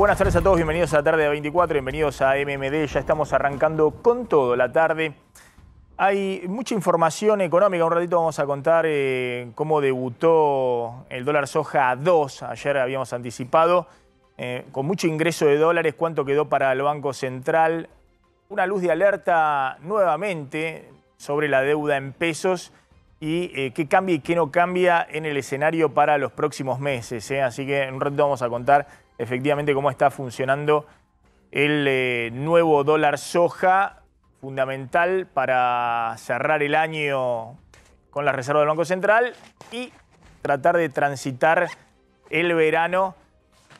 Buenas tardes a todos, bienvenidos a la tarde de 24, bienvenidos a MMD, ya estamos arrancando con todo la tarde. Hay mucha información económica, un ratito vamos a contar eh, cómo debutó el dólar soja 2, ayer habíamos anticipado, eh, con mucho ingreso de dólares, cuánto quedó para el Banco Central, una luz de alerta nuevamente sobre la deuda en pesos y eh, qué cambia y qué no cambia en el escenario para los próximos meses. Así que en un ratito vamos a contar efectivamente cómo está funcionando el eh, nuevo dólar soja, fundamental para cerrar el año con la reserva del Banco Central y tratar de transitar el verano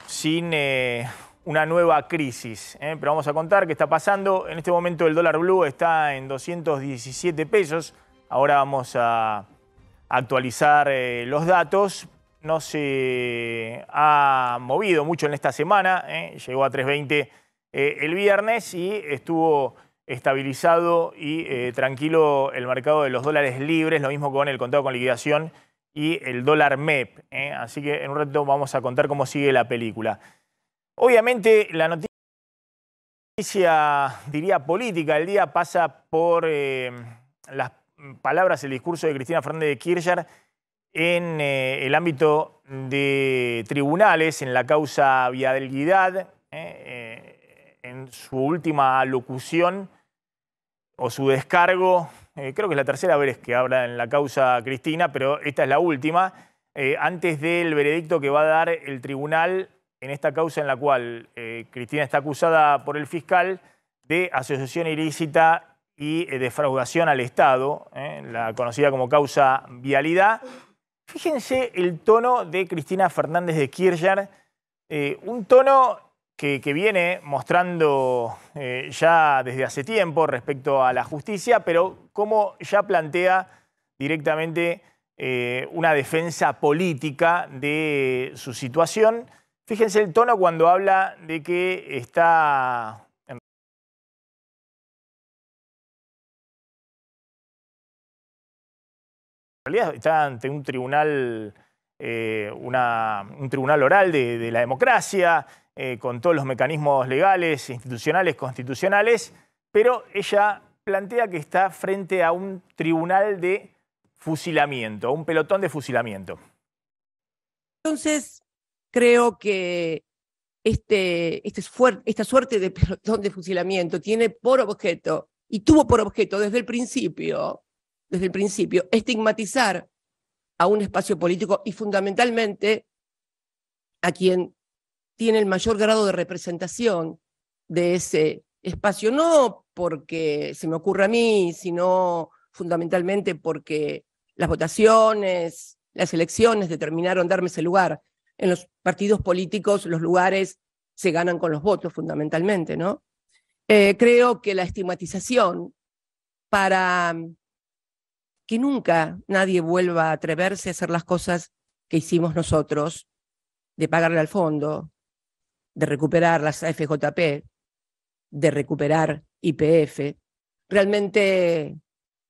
sin eh, una nueva crisis. ¿eh? Pero vamos a contar qué está pasando. En este momento el dólar blue está en 217 pesos. Ahora vamos a actualizar los datos, no se ha movido mucho en esta semana, ¿eh? llegó a 3.20 eh, el viernes y estuvo estabilizado y eh, tranquilo el mercado de los dólares libres, lo mismo con el contado con liquidación y el dólar MEP. Así que en un rato vamos a contar cómo sigue la película. Obviamente la noticia, diría política, del día pasa por las palabras, el discurso de Cristina Fernández de Kirchner en eh, el ámbito de tribunales, en la causa Viadelguidad, eh, eh, en su última locución o su descargo, creo que es la tercera vez que habla en la causa Cristina, pero esta es la última, antes del veredicto que va a dar el tribunal en esta causa en la cual Cristina está acusada por el fiscal de asociación ilícita y defraudación al Estado, la conocida como causa vialidad. Fíjense el tono de Cristina Fernández de Kirchner, eh, un tono que, viene mostrando eh, ya desde hace tiempo respecto a la justicia, pero como ya plantea directamente eh, una defensa política de su situación. Fíjense el tono cuando habla de que está realidad está ante un tribunal, eh, un tribunal oral de, la democracia, eh, con todos los mecanismos legales, institucionales, constitucionales, pero ella plantea que está frente a un tribunal de fusilamiento, a un pelotón de fusilamiento. Entonces, creo que este, este esta suerte de pelotón de fusilamiento tiene por objeto, y tuvo por objeto desde el principio, desde el principio, estigmatizar a un espacio político y fundamentalmente a quien tiene el mayor grado de representación de ese espacio, no porque se me ocurra a mí, sino fundamentalmente porque las votaciones, las elecciones determinaron darme ese lugar. En los partidos políticos los lugares se ganan con los votos fundamentalmente, ¿no? Eh, creo que la estigmatización para que nunca nadie vuelva a atreverse a hacer las cosas que hicimos nosotros, de pagarle al fondo, de recuperar las FJP de recuperar IPF. Realmente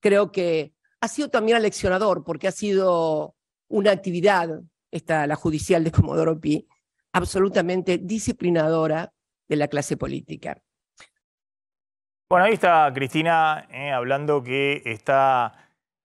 creo que ha sido también aleccionador porque ha sido una actividad, esta, la judicial de Comodoro Pi, absolutamente disciplinadora de la clase política. Bueno, ahí está Cristina eh, hablando que está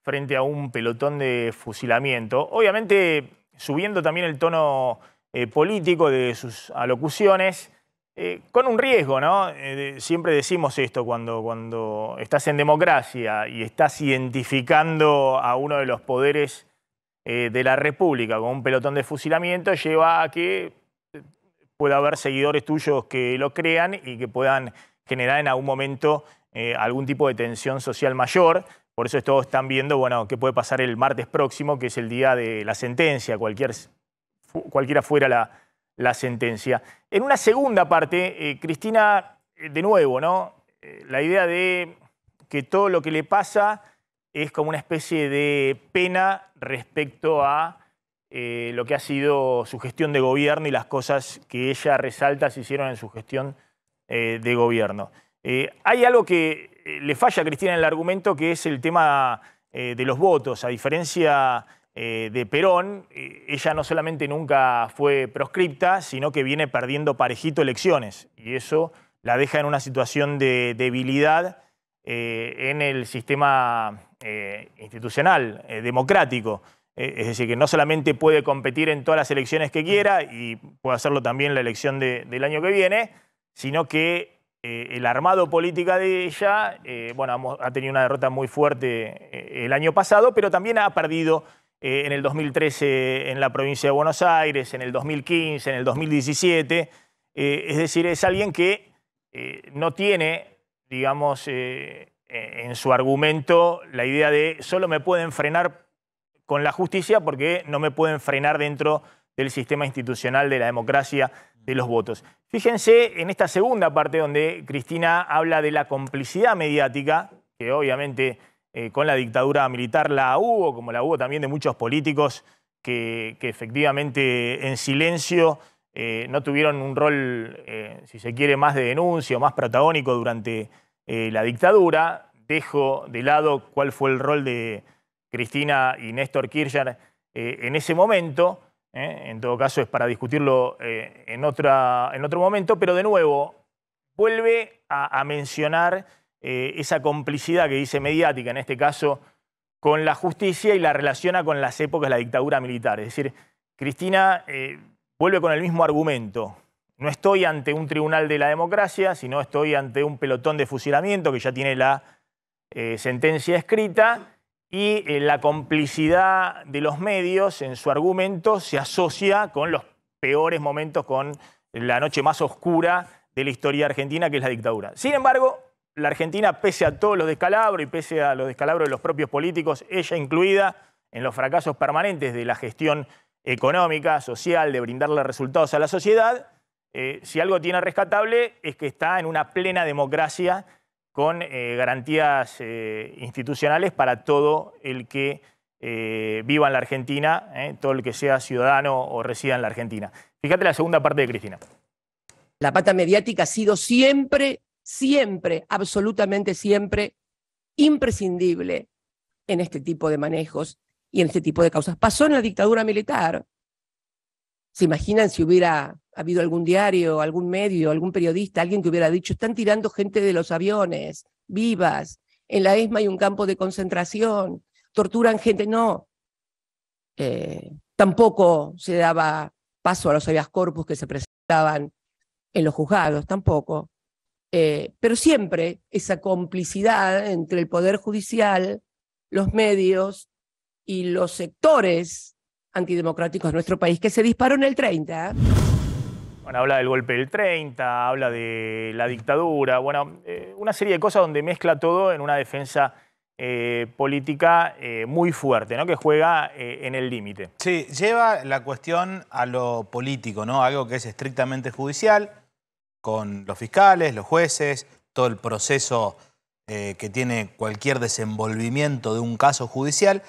frente a un pelotón de fusilamiento. Obviamente subiendo también el tono eh, político de sus alocuciones, eh, con un riesgo, ¿no? Eh, siempre decimos esto cuando, cuando estás en democracia y estás identificando a uno de los poderes de la República con un pelotón de fusilamiento, lleva a que pueda haber seguidores tuyos que lo crean y que puedan generar en algún momento algún tipo de tensión social mayor. Por eso todos están viendo, bueno, qué puede pasar el martes próximo, que es el día de la sentencia, cualquier, cualquiera fuera la, sentencia. En una segunda parte, eh, Cristina, eh, de nuevo, ¿no? Eh, la idea de que todo lo que le pasa es como una especie de pena respecto a lo que ha sido su gestión de gobierno y las cosas que ella resalta se hicieron en su gestión de gobierno. hay algo que eh, le falla a Cristina el argumento que es el tema eh, de los votos. A diferencia eh, de Perón, ella no solamente nunca fue proscripta, sino que viene perdiendo parejito elecciones. Y eso la deja en una situación de debilidad en el sistema institucional, democrático. Es decir, que no solamente puede competir en todas las elecciones que quiera y puede hacerlo también la elección del año que viene, sino que eh, el armado política de ella, eh, bueno, ha tenido una derrota muy fuerte eh, el año pasado, pero también ha perdido en el 2013 en la provincia de Buenos Aires, en el 2015, en el 2017. es decir, es alguien que no tiene, digamos, en su argumento la idea de solo me pueden frenar con la justicia porque no me pueden frenar dentro de del sistema institucional de la democracia de los votos. Fíjense en esta segunda parte donde Cristina habla de la complicidad mediática, que obviamente eh, con la dictadura militar la hubo, como la hubo también de muchos políticos que, efectivamente en silencio eh, no tuvieron un rol, eh, si se quiere, más de denuncia más protagónico durante la dictadura. Dejo de lado cuál fue el rol de Cristina y Néstor Kirchner en ese momento. ¿eh? en todo caso es para discutirlo eh, en, otro momento, pero de nuevo vuelve a, mencionar eh, esa complicidad que dice mediática, en este caso con la justicia y la relaciona con las épocas de la dictadura militar. Es decir, Cristina vuelve con el mismo argumento. No estoy ante un tribunal de la democracia, sino estoy ante un pelotón de fusilamiento que ya tiene la sentencia escrita y eh, la complicidad de los medios en su argumento se asocia con los peores momentos, con la noche más oscura de la historia argentina, que es la dictadura. Sin embargo, la Argentina, pese a todos los descalabros y pese a los descalabros de los propios políticos, ella incluida en los fracasos permanentes de la gestión económica, social, de brindarle resultados a la sociedad, eh, si algo tiene rescatable es que está en una plena democracia con eh, garantías eh, institucionales para todo el que eh, viva en la Argentina, todo el que sea ciudadano o resida en la Argentina. Fíjate la segunda parte de Cristina. La pata mediática ha sido siempre, siempre, absolutamente siempre imprescindible en este tipo de manejos y en este tipo de causas. Pasó en la dictadura militar, ¿Se imaginan si hubiera habido algún diario, algún medio, algún periodista, alguien que hubiera dicho, están tirando gente de los aviones, vivas, en la ESMA hay un campo de concentración, torturan gente? No. Eh, tampoco se daba paso a los habeas corpus que se presentaban en los juzgados, tampoco. Eh, pero siempre esa complicidad entre el Poder Judicial, los medios y los sectores antidemocráticos de nuestro país, que se disparó en el 30. ¿eh? Bueno, habla del golpe del 30, habla de la dictadura, bueno, eh, una serie de cosas donde mezcla todo en una defensa eh, política muy fuerte, ¿no? que juega en el límite. Sí, lleva la cuestión a lo político, ¿no? algo que es estrictamente judicial, con los fiscales, los jueces, todo el proceso que tiene cualquier desenvolvimiento de un caso judicial,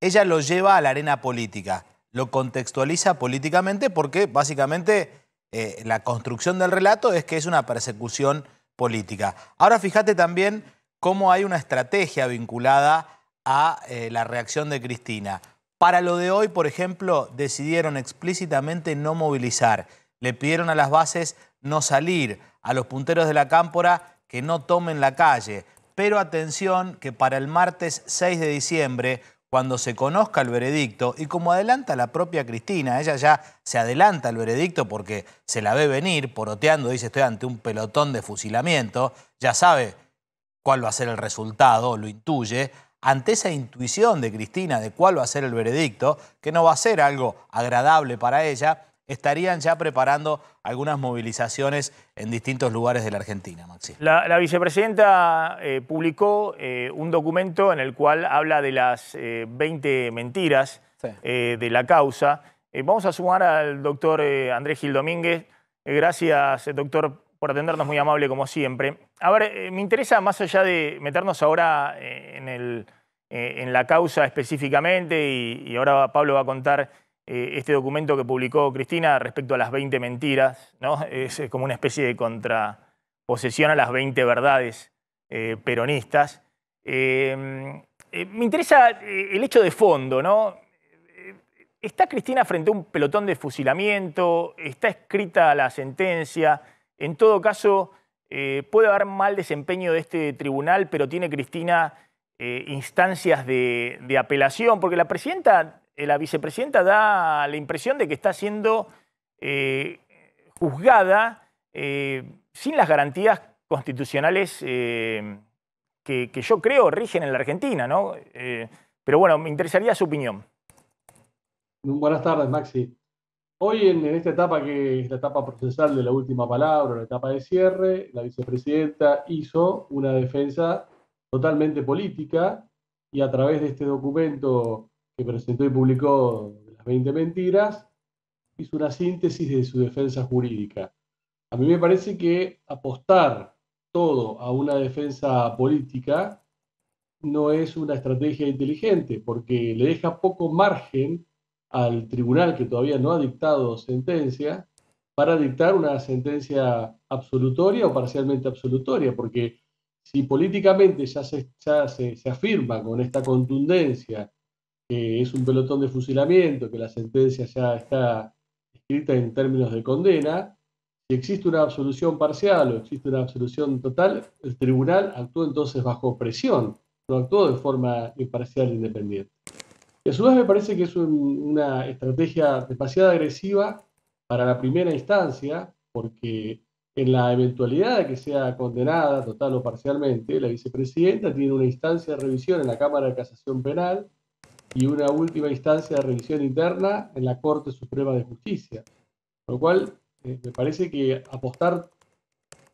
ella lo lleva a la arena política lo contextualiza políticamente porque básicamente eh, la construcción del relato es que es una persecución política. Ahora fíjate también cómo hay una estrategia vinculada a eh, la reacción de Cristina. Para lo de hoy, por ejemplo, decidieron explícitamente no movilizar. Le pidieron a las bases no salir, a los punteros de la cámpora que no tomen la calle. Pero atención que para el martes 6 de diciembre cuando se conozca el veredicto y como adelanta la propia Cristina, ella ya se adelanta al veredicto porque se la ve venir poroteando, dice estoy ante un pelotón de fusilamiento, ya sabe cuál va a ser el resultado, lo intuye, ante esa intuición de Cristina de cuál va a ser el veredicto, que no va a ser algo agradable para ella, estarían ya preparando algunas movilizaciones en distintos lugares de la Argentina, Maxi. La, vicepresidenta eh, publicó eh, un documento en el cual habla de las 20 eh, mentiras de la causa. vamos a sumar al doctor Andrés Gil Domínguez. gracias, doctor, por atendernos muy amable como siempre. A ver, me interesa, más allá de meternos ahora en, la causa específicamente, y ahora Pablo va a contar eh, este documento que publicó Cristina respecto a las 20 mentiras, ¿no? es, como una especie de contraposesión a las 20 verdades eh, peronistas. Em, eh, me interesa el hecho de fondo, ¿no? ¿Está Cristina frente a un pelotón de fusilamiento? ¿Está escrita la sentencia? En todo caso, puede haber mal desempeño de este tribunal, pero tiene Cristina instancias de, de, apelación, porque la presidenta eh, la vicepresidenta da la impresión de que está siendo eh, juzgada eh, sin las garantías constitucionales que, yo creo rigen en la Argentina, ¿no? pero bueno, me interesaría su opinión. Mm, buenas tardes, Maxi. Hoy en, esta etapa que es la etapa procesal de la última palabra, la etapa de cierre, la vicepresidenta hizo una defensa totalmente política y a través de este documento presentó y publicó Las 20 Mentiras, hizo una síntesis de su defensa jurídica. A mí me parece que apostar todo a una defensa política no es una estrategia inteligente, porque le deja poco margen al tribunal que todavía no ha dictado sentencia para dictar una sentencia absolutoria o parcialmente absolutoria, porque si políticamente ya se, se, se afirma con esta contundencia que es un pelotón de fusilamiento, que la sentencia ya está escrita en términos de condena, si existe una absolución parcial o existe una absolución total, el tribunal actúa entonces bajo presión, no actúa de forma imparcial e independiente. Y a su vez me parece que es una estrategia demasiado agresiva para la primera instancia, porque en la eventualidad de que sea condenada total o parcialmente, la vicepresidenta tiene una instancia de revisión en la Cámara de Casación Penal y una última instancia de revisión interna en la Corte Suprema de Justicia. lo cual, eh, me parece que apostar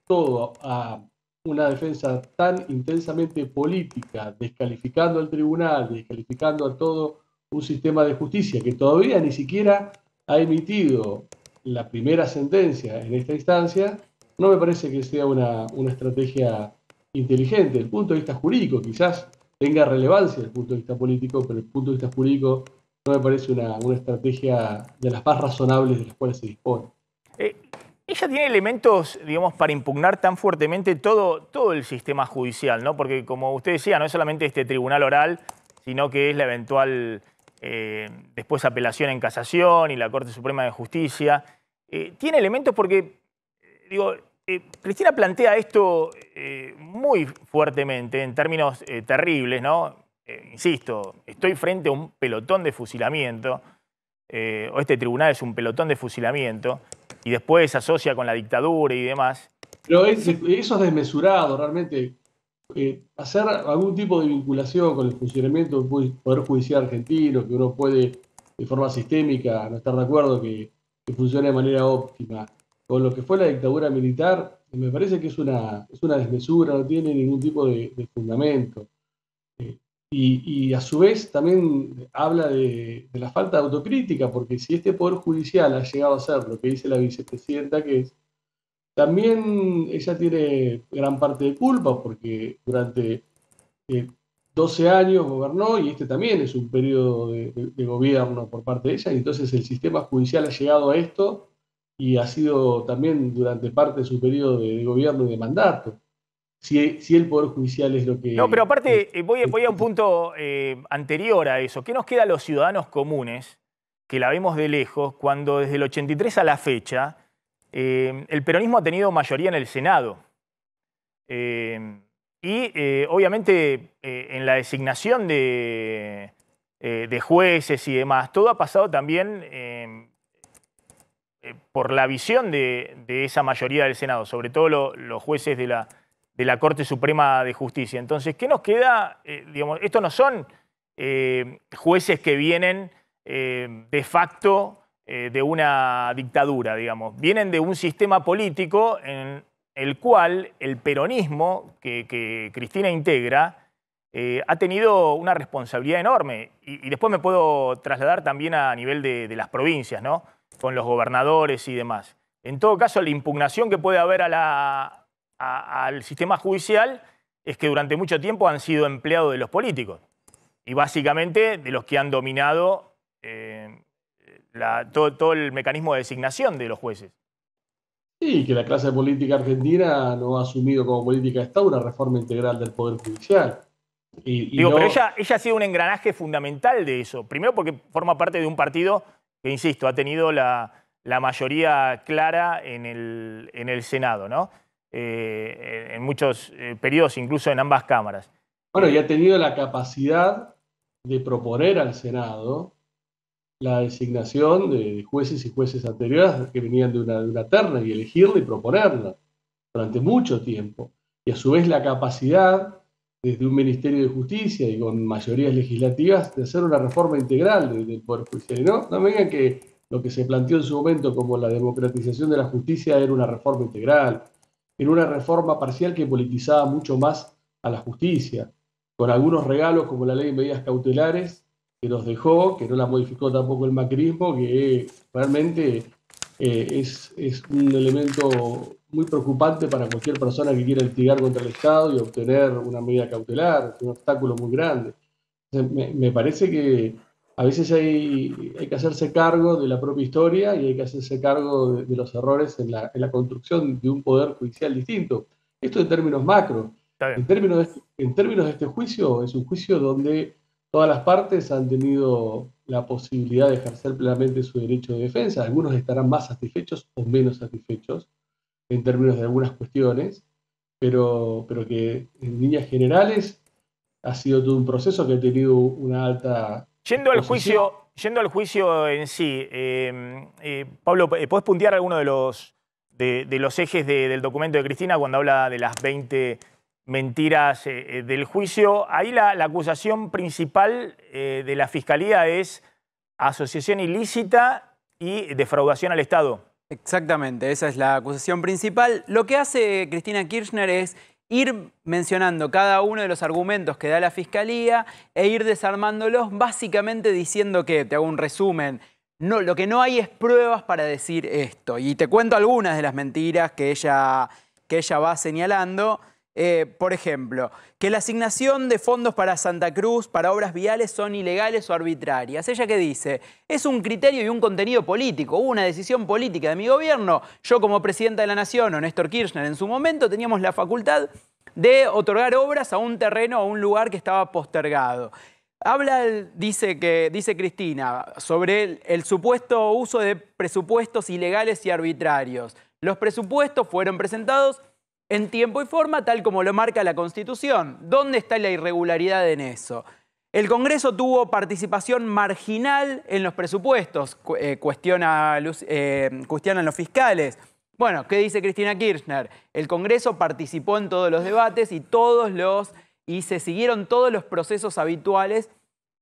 todo a una defensa tan intensamente política, descalificando al tribunal, descalificando a todo un sistema de justicia que todavía ni siquiera ha emitido la primera sentencia en esta instancia, no me parece que sea una, una estrategia inteligente. Desde el punto de vista jurídico, quizás tenga relevancia desde el punto de vista político, pero desde el punto de vista jurídico no me parece una, estrategia de las más razonables de las cuales se dispone. Eh, ella tiene elementos, digamos, para impugnar tan fuertemente todo, todo el sistema judicial, ¿no? Porque como usted decía, no es solamente este tribunal oral, sino que es la eventual eh, después apelación en casación y la Corte Suprema de Justicia. Eh, tiene elementos porque, digo, eh, Cristina plantea esto eh, muy fuertemente, en términos eh, terribles, ¿no? insisto, estoy frente a un pelotón de fusilamiento, o este tribunal es un pelotón de fusilamiento, y después se asocia con la dictadura y demás. Pero eso es desmesurado, realmente. hacer algún tipo de vinculación con el funcionamiento del Poder Judicial argentino, que uno puede de forma sistémica no estar de acuerdo que funcione de manera óptima con lo que fue la dictadura militar, me parece que es una, es una desmesura, no tiene ningún tipo de, fundamento. Eh, y, a su vez también habla de, la falta de autocrítica, porque si este Poder Judicial ha llegado a ser lo que dice la vicepresidenta que es, también ella tiene gran parte de culpa, porque durante 12 eh, años gobernó y este también es un periodo de, de, gobierno por parte de ella, y entonces el sistema judicial ha llegado a esto y ha sido también durante parte de su periodo de, gobierno y de mandato. Si, si, el Poder Judicial es lo que... No, pero aparte, eh, voy, voy, a un punto eh, anterior a eso. ¿Qué nos queda a los ciudadanos comunes, que la vemos de lejos, cuando desde el 83 a la fecha eh, el peronismo ha tenido mayoría en el Senado? y obviamente en la designación de, de, jueces y demás, todo ha pasado también eh, por la visión de, esa mayoría del Senado, sobre todo los jueces de la, Corte Suprema de Justicia. Entonces, ¿qué nos queda? Eh, estos no son eh, jueces que vienen de facto de una dictadura, digamos. Vienen de un sistema político en el cual el peronismo que, Cristina integra ha tenido una responsabilidad enorme. Y, después me puedo trasladar también a nivel de, de las provincias, ¿no? con los gobernadores y demás. En todo caso, la impugnación que puede haber a al sistema judicial es que durante mucho tiempo han sido empleados de los políticos y básicamente de los que han dominado eh, todo, el mecanismo de designación de los jueces. Sí, que la clase política argentina no ha asumido como política de Estado una reforma integral del Poder Judicial. Y, Digo, pero ella, ella ha sido un engranaje fundamental de eso. Primero porque forma parte de un partido que insisto, ha tenido la, mayoría clara en el, Senado, ¿no? Eh, en muchos eh, periodos, incluso en ambas cámaras. Bueno, y ha eh, tenido la capacidad de proponer al Senado la designación de jueces y jueces anteriores que venían de una, de una terna y elegirla y proponerla durante mucho tiempo. Y a su vez la capacidad desde un Ministerio de Justicia y con mayorías legislativas de hacer una reforma integral del Poder Judicial. Pues, eh, no, no me que lo que se planteó en su momento como la democratización de la justicia era una reforma integral, era una reforma parcial que politizaba mucho más a la justicia, con algunos regalos como la ley de medidas cautelares que nos dejó, que no la modificó tampoco el macrismo, que realmente eh, es, es, un elemento muy preocupante para cualquier persona que quiera litigar contra el Estado y obtener una medida cautelar, es un obstáculo muy grande. Me, parece que a veces hay, hay, que hacerse cargo de la propia historia y hay que hacerse cargo de, los errores en la, en la, construcción de un poder judicial distinto. Esto en términos macro. En términos, en términos de este juicio, es un juicio donde todas las partes han tenido la posibilidad de ejercer plenamente su derecho de defensa. Algunos estarán más satisfechos o menos satisfechos en términos de algunas cuestiones, pero, pero que en líneas generales ha sido todo un proceso que ha tenido una alta... Yendo al, juicio, yendo al juicio en sí, em, eh, Pablo, ¿eh, ¿podés puntear alguno de los, de, los ejes del documento de Cristina cuando habla de las 20 mentiras eh, eh, del juicio. Ahí la, acusación principal eh, de la Fiscalía es asociación ilícita y defraudación al Estado. Exactamente, esa es la acusación principal. Lo que hace Cristina Kirchner es ir mencionando cada uno de los argumentos que da la Fiscalía e ir desarmándolos, básicamente diciendo que, te hago un resumen, lo que no hay es pruebas para decir esto. Y te cuento algunas de las mentiras que ella, que ella va señalando. Eh, por ejemplo, que la asignación de fondos para Santa Cruz, para obras viales, son ilegales o arbitrarias. Ella que dice, es un criterio y un contenido político, una decisión política de mi gobierno. Yo como presidenta de la Nación, o Néstor Kirchner en su momento, teníamos la facultad de otorgar obras a un terreno o a un lugar que estaba postergado. Habla, dice, que, dice Cristina, sobre el supuesto uso de presupuestos ilegales y arbitrarios. Los presupuestos fueron presentados en tiempo y forma, tal como lo marca la Constitución. ¿Dónde está la irregularidad en eso? El Congreso tuvo participación marginal en los presupuestos, eh, cuestiona, eh, cuestionan los fiscales. Bueno, ¿qué dice Cristina Kirchner? El Congreso participó en todos los debates y todos los y se siguieron todos los procesos habituales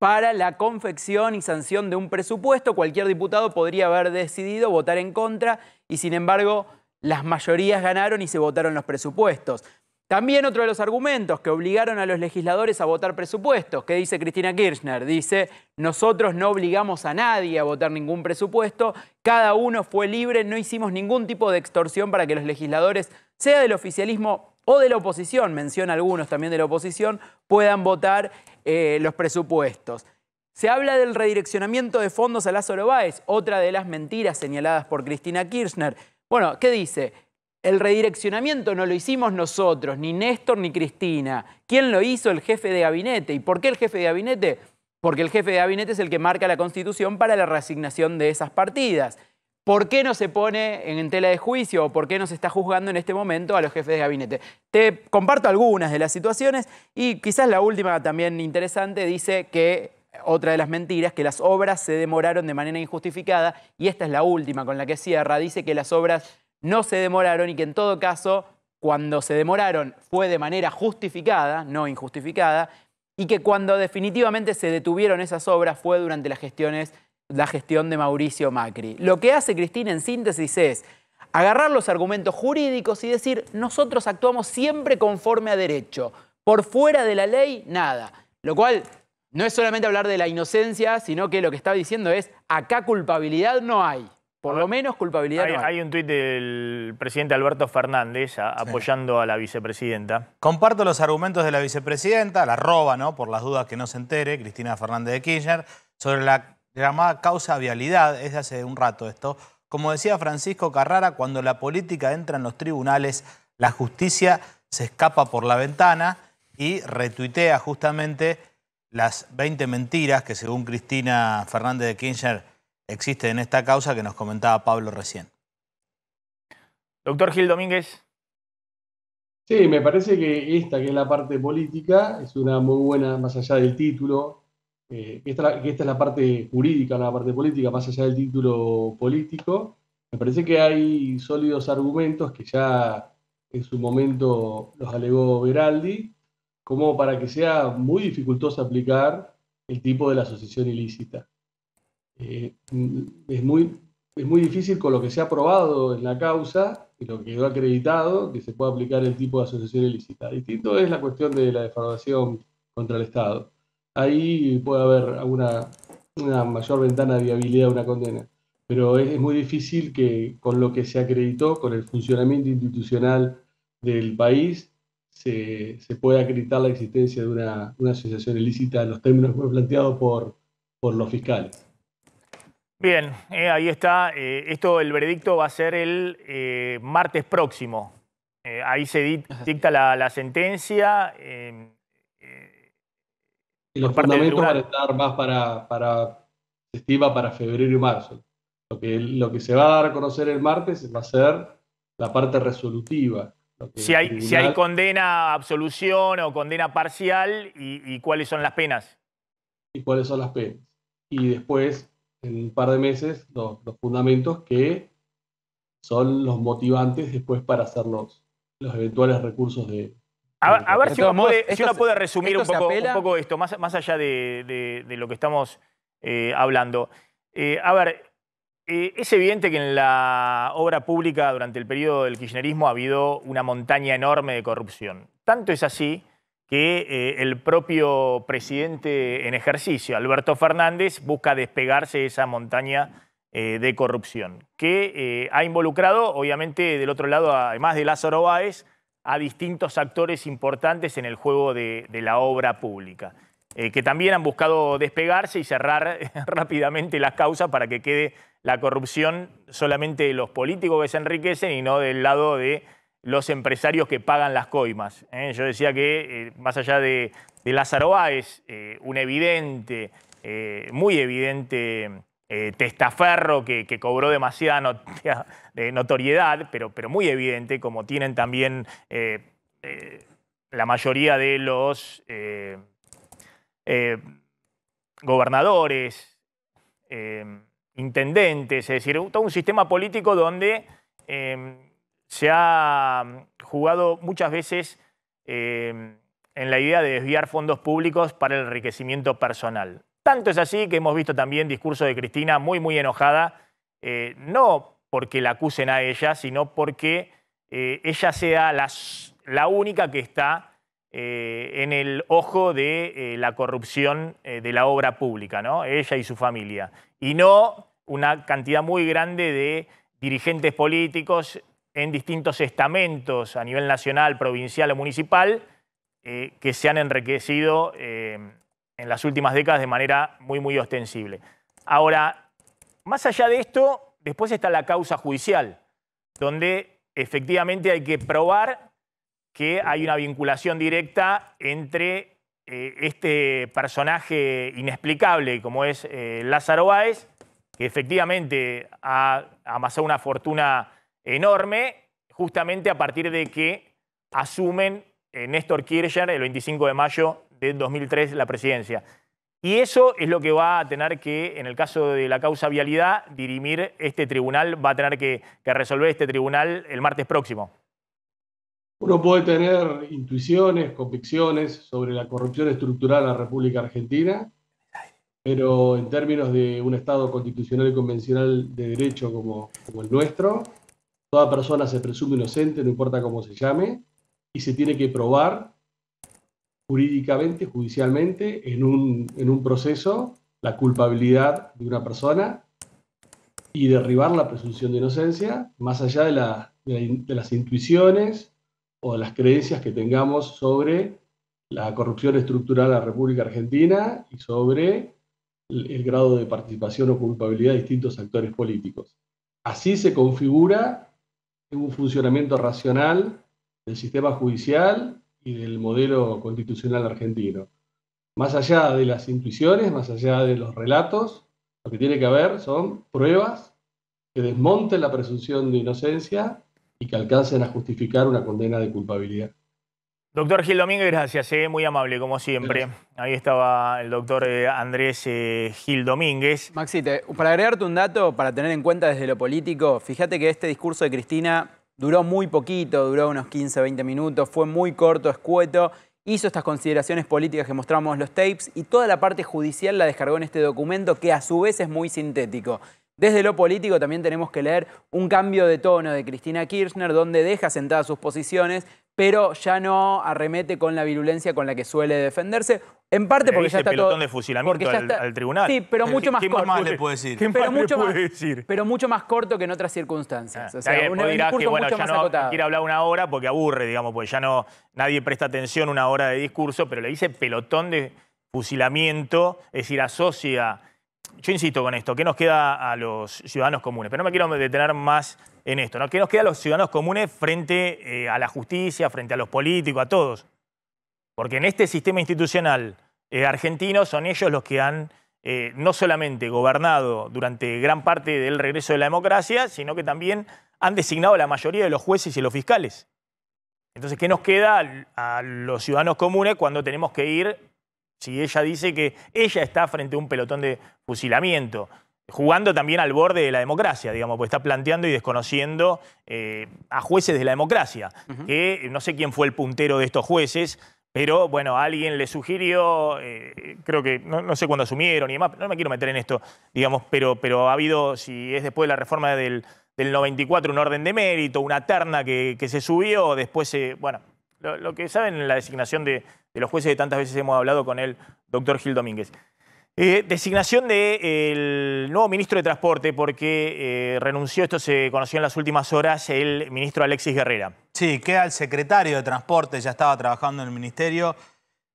para la confección y sanción de un presupuesto. Cualquier diputado podría haber decidido votar en contra y sin embargo las mayorías ganaron y se votaron los presupuestos. También otro de los argumentos que obligaron a los legisladores a votar presupuestos, que dice Cristina Kirchner, dice, nosotros no obligamos a nadie a votar ningún presupuesto, cada uno fue libre, no hicimos ningún tipo de extorsión para que los legisladores, sea del oficialismo o de la oposición, menciona algunos también de la oposición, puedan votar eh, los presupuestos. Se habla del redireccionamiento de fondos a las Báez, otra de las mentiras señaladas por Cristina Kirchner. Bueno, ¿qué dice? El redireccionamiento no lo hicimos nosotros, ni Néstor ni Cristina. ¿Quién lo hizo? El jefe de gabinete. ¿Y por qué el jefe de gabinete? Porque el jefe de gabinete es el que marca la constitución para la reasignación de esas partidas. ¿Por qué no se pone en tela de juicio o por qué no se está juzgando en este momento a los jefes de gabinete? Te comparto algunas de las situaciones y quizás la última también interesante dice que otra de las mentiras, que las obras se demoraron de manera injustificada, y esta es la última con la que cierra, dice que las obras no se demoraron y que en todo caso, cuando se demoraron fue de manera justificada, no injustificada, y que cuando definitivamente se detuvieron esas obras fue durante las gestiones, la gestión de Mauricio Macri. Lo que hace Cristina en síntesis es agarrar los argumentos jurídicos y decir, nosotros actuamos siempre conforme a derecho, por fuera de la ley, nada. Lo cual no es solamente hablar de la inocencia, sino que lo que está diciendo es, acá culpabilidad no hay. Por lo menos culpabilidad no hay. hay un tuit del presidente Alberto Fernández apoyando a la vicepresidenta. Comparto los argumentos de la vicepresidenta, la roba, ¿no? Por las dudas que no se entere, Cristina Fernández de Kirchner, sobre la llamada causa vialidad, es de hace un rato esto. Como decía Francisco Carrara, cuando la política entra en los tribunales, la justicia se escapa por la ventana y retuitea justamente las 20 mentiras que según Cristina Fernández de Kirchner existen en esta causa que nos comentaba Pablo recién. Doctor Gil Domínguez. Sí, me parece que esta, que es la parte política, es una muy buena, más allá del título, eh, esta, que esta es la parte jurídica, la parte política, más allá del título político. Me parece que hay sólidos argumentos que ya en su momento los alegó Beraldi, como para que sea muy dificultoso aplicar el tipo de la asociación ilícita. Eh, es, muy, es muy difícil con lo que se ha probado en la causa y lo que quedó acreditado que se pueda aplicar el tipo de asociación ilícita. Distinto es la cuestión de la defraudación contra el Estado. Ahí puede haber una mayor ventana de viabilidad de una condena, pero es muy difícil que con lo que se acreditó, con el funcionamiento institucional del país, se, puede acreditar la existencia de una, asociación ilícita en los términos que fue planteado por, los fiscales. Bien, eh, ahí está. Eh, esto, el veredicto va a ser el eh, martes próximo. ahí se dicta la, sentencia. Em, los fundamentos van a estar más para, se estima para febrero y marzo. Lo que, lo que se va a dar a conocer el martes va a ser la parte resolutiva, si hay, si condena, absolución o condena parcial y, cuáles son las penas. Y cuáles son las penas. Y después, en un par de meses, los, fundamentos que son los motivantes después para hacer los, eventuales recursos de... A, ver si uno, puede, resumir un poco, esto, más, más allá de, lo que estamos eh, hablando. Eh, a ver, eh, es evidente que en la obra pública durante el periodo del kirchnerismo ha habido una montaña enorme de corrupción. Tanto es así que eh, el propio presidente en ejercicio, Alberto Fernández, busca despegarse de esa montaña eh, de corrupción, que ha involucrado, obviamente, del otro lado, además de Lázaro Báez, a distintos actores importantes en el juego de la obra pública. Eh, que también han buscado despegarse y cerrar rápidamente las causas para que quede la corrupción solamente de los políticos que se enriquecen y no del lado de los empresarios que pagan las coimas. ¿eh? Yo decía que, eh, más allá de, de Lázaro Báez, un evidente, muy evidente testaferro que, cobró demasiada notoriedad, pero, pero, muy evidente, como tienen también la mayoría de los eh, gobernadores, eh, intendentes, es decir, todo un sistema político donde eh, se ha jugado muchas veces en la idea de desviar fondos públicos para el enriquecimiento personal. Tanto es así que hemos visto también discurso de Cristina muy, muy enojada, no porque la acusen a ella, sino porque ella sea la única que está eh, en el ojo de eh, la corrupción eh, de la obra pública, ¿no? ella y su familia, y no una cantidad muy grande de dirigentes políticos en distintos estamentos a nivel nacional, provincial o municipal que se han enriquecido en las últimas décadas de manera muy, muy ostensible. Ahora, más allá de esto, después está la causa judicial, donde efectivamente hay que probar que hay una vinculación directa entre eh, este personaje inexplicable como es eh, Lázaro Báez, que efectivamente ha amasado una fortuna enorme, justamente a partir de que asumen eh, Néstor Kirchner el 25 de mayo de 2003 la presidencia. Y eso es lo que va a tener que, en el caso de la causa vialidad, dirimir este tribunal, va a tener que resolver este tribunal el martes próximo. Uno puede tener intuiciones, convicciones sobre la corrupción estructural en la República Argentina, pero en términos de un Estado constitucional y convencional de derecho como, el nuestro, toda persona se presume inocente, no importa cómo se llame, y se tiene que probar jurídicamente, judicialmente, en un, proceso, la culpabilidad de una persona y derribar la presunción de inocencia, más allá de las intuiciones o las creencias que tengamos sobre la corrupción estructural de la República Argentina y sobre el, el grado de participación o culpabilidad de distintos actores políticos. Así se configura un funcionamiento racional del sistema judicial y del modelo constitucional argentino. Más allá de las intuiciones, más allá de los relatos, lo que tiene que haber son pruebas que desmonten la presunción de inocencia y que alcancen a justificar una condena de culpabilidad. Doctor Gil Domínguez, gracias, eh, muy amable como siempre. Ahí estaba el doctor eh, Andrés eh, Gil Domínguez. Maxite, para agregarte un dato para tener en cuenta desde lo político, fíjate que este discurso de Cristina duró muy poquito, duró unos 15, 20 minutos, fue muy corto, escueto, hizo estas consideraciones políticas que mostramos los tapes y toda la parte judicial la descargó en este documento que a su vez es muy sintético. Desde lo político también tenemos que leer un cambio de tono de Cristina Kirchner, donde deja sentadas sus posiciones, pero ya no arremete con la virulencia con la que suele defenderse. En parte porque ya está pelotón de fusilamiento al, tribunal. Sí, pero mucho más corto. pero, mucho más, corto que en otras circunstancias. Ah, o sea, un, discurso mucho más no quiere hablar una hora porque aburre, digamos, porque ya no nadie presta atención una hora de discurso, pero le dice pelotón de fusilamiento, es decir, asocia yo insisto con esto, ¿qué nos queda a los ciudadanos comunes? Pero no me quiero detener más en esto, ¿Qué nos queda a los ciudadanos comunes frente eh, a la justicia, frente a los políticos, a todos? Porque en este sistema institucional eh, argentino son ellos los que han eh, no solamente gobernado durante gran parte del regreso de la democracia, sino que también han designado la mayoría de los jueces y los fiscales. Entonces, ¿qué nos queda a los ciudadanos comunes cuando tenemos que ir si ella dice que ella está frente a un pelotón de fusilamiento, jugando también al borde de la democracia, digamos, pues está planteando y desconociendo eh, a jueces de la democracia, que no sé quién fue el puntero de estos jueces, pero bueno, alguien le sugirió, eh, creo que no, sé cuándo asumieron y demás, no me quiero meter en esto, digamos, pero, pero ha habido, si es después de la reforma del, 94, un orden de mérito, una terna que, se subió, después, se, bueno, lo, lo, que saben la designación de, de los jueces de tantas veces hemos hablado con el doctor Gil Domínguez. Eh, designación del nuevo ministro de Transporte, porque eh, renunció, esto se conoció en las últimas horas, el ministro Alexis Guerrera. Sí, queda el secretario de Transporte, ya estaba trabajando en el ministerio,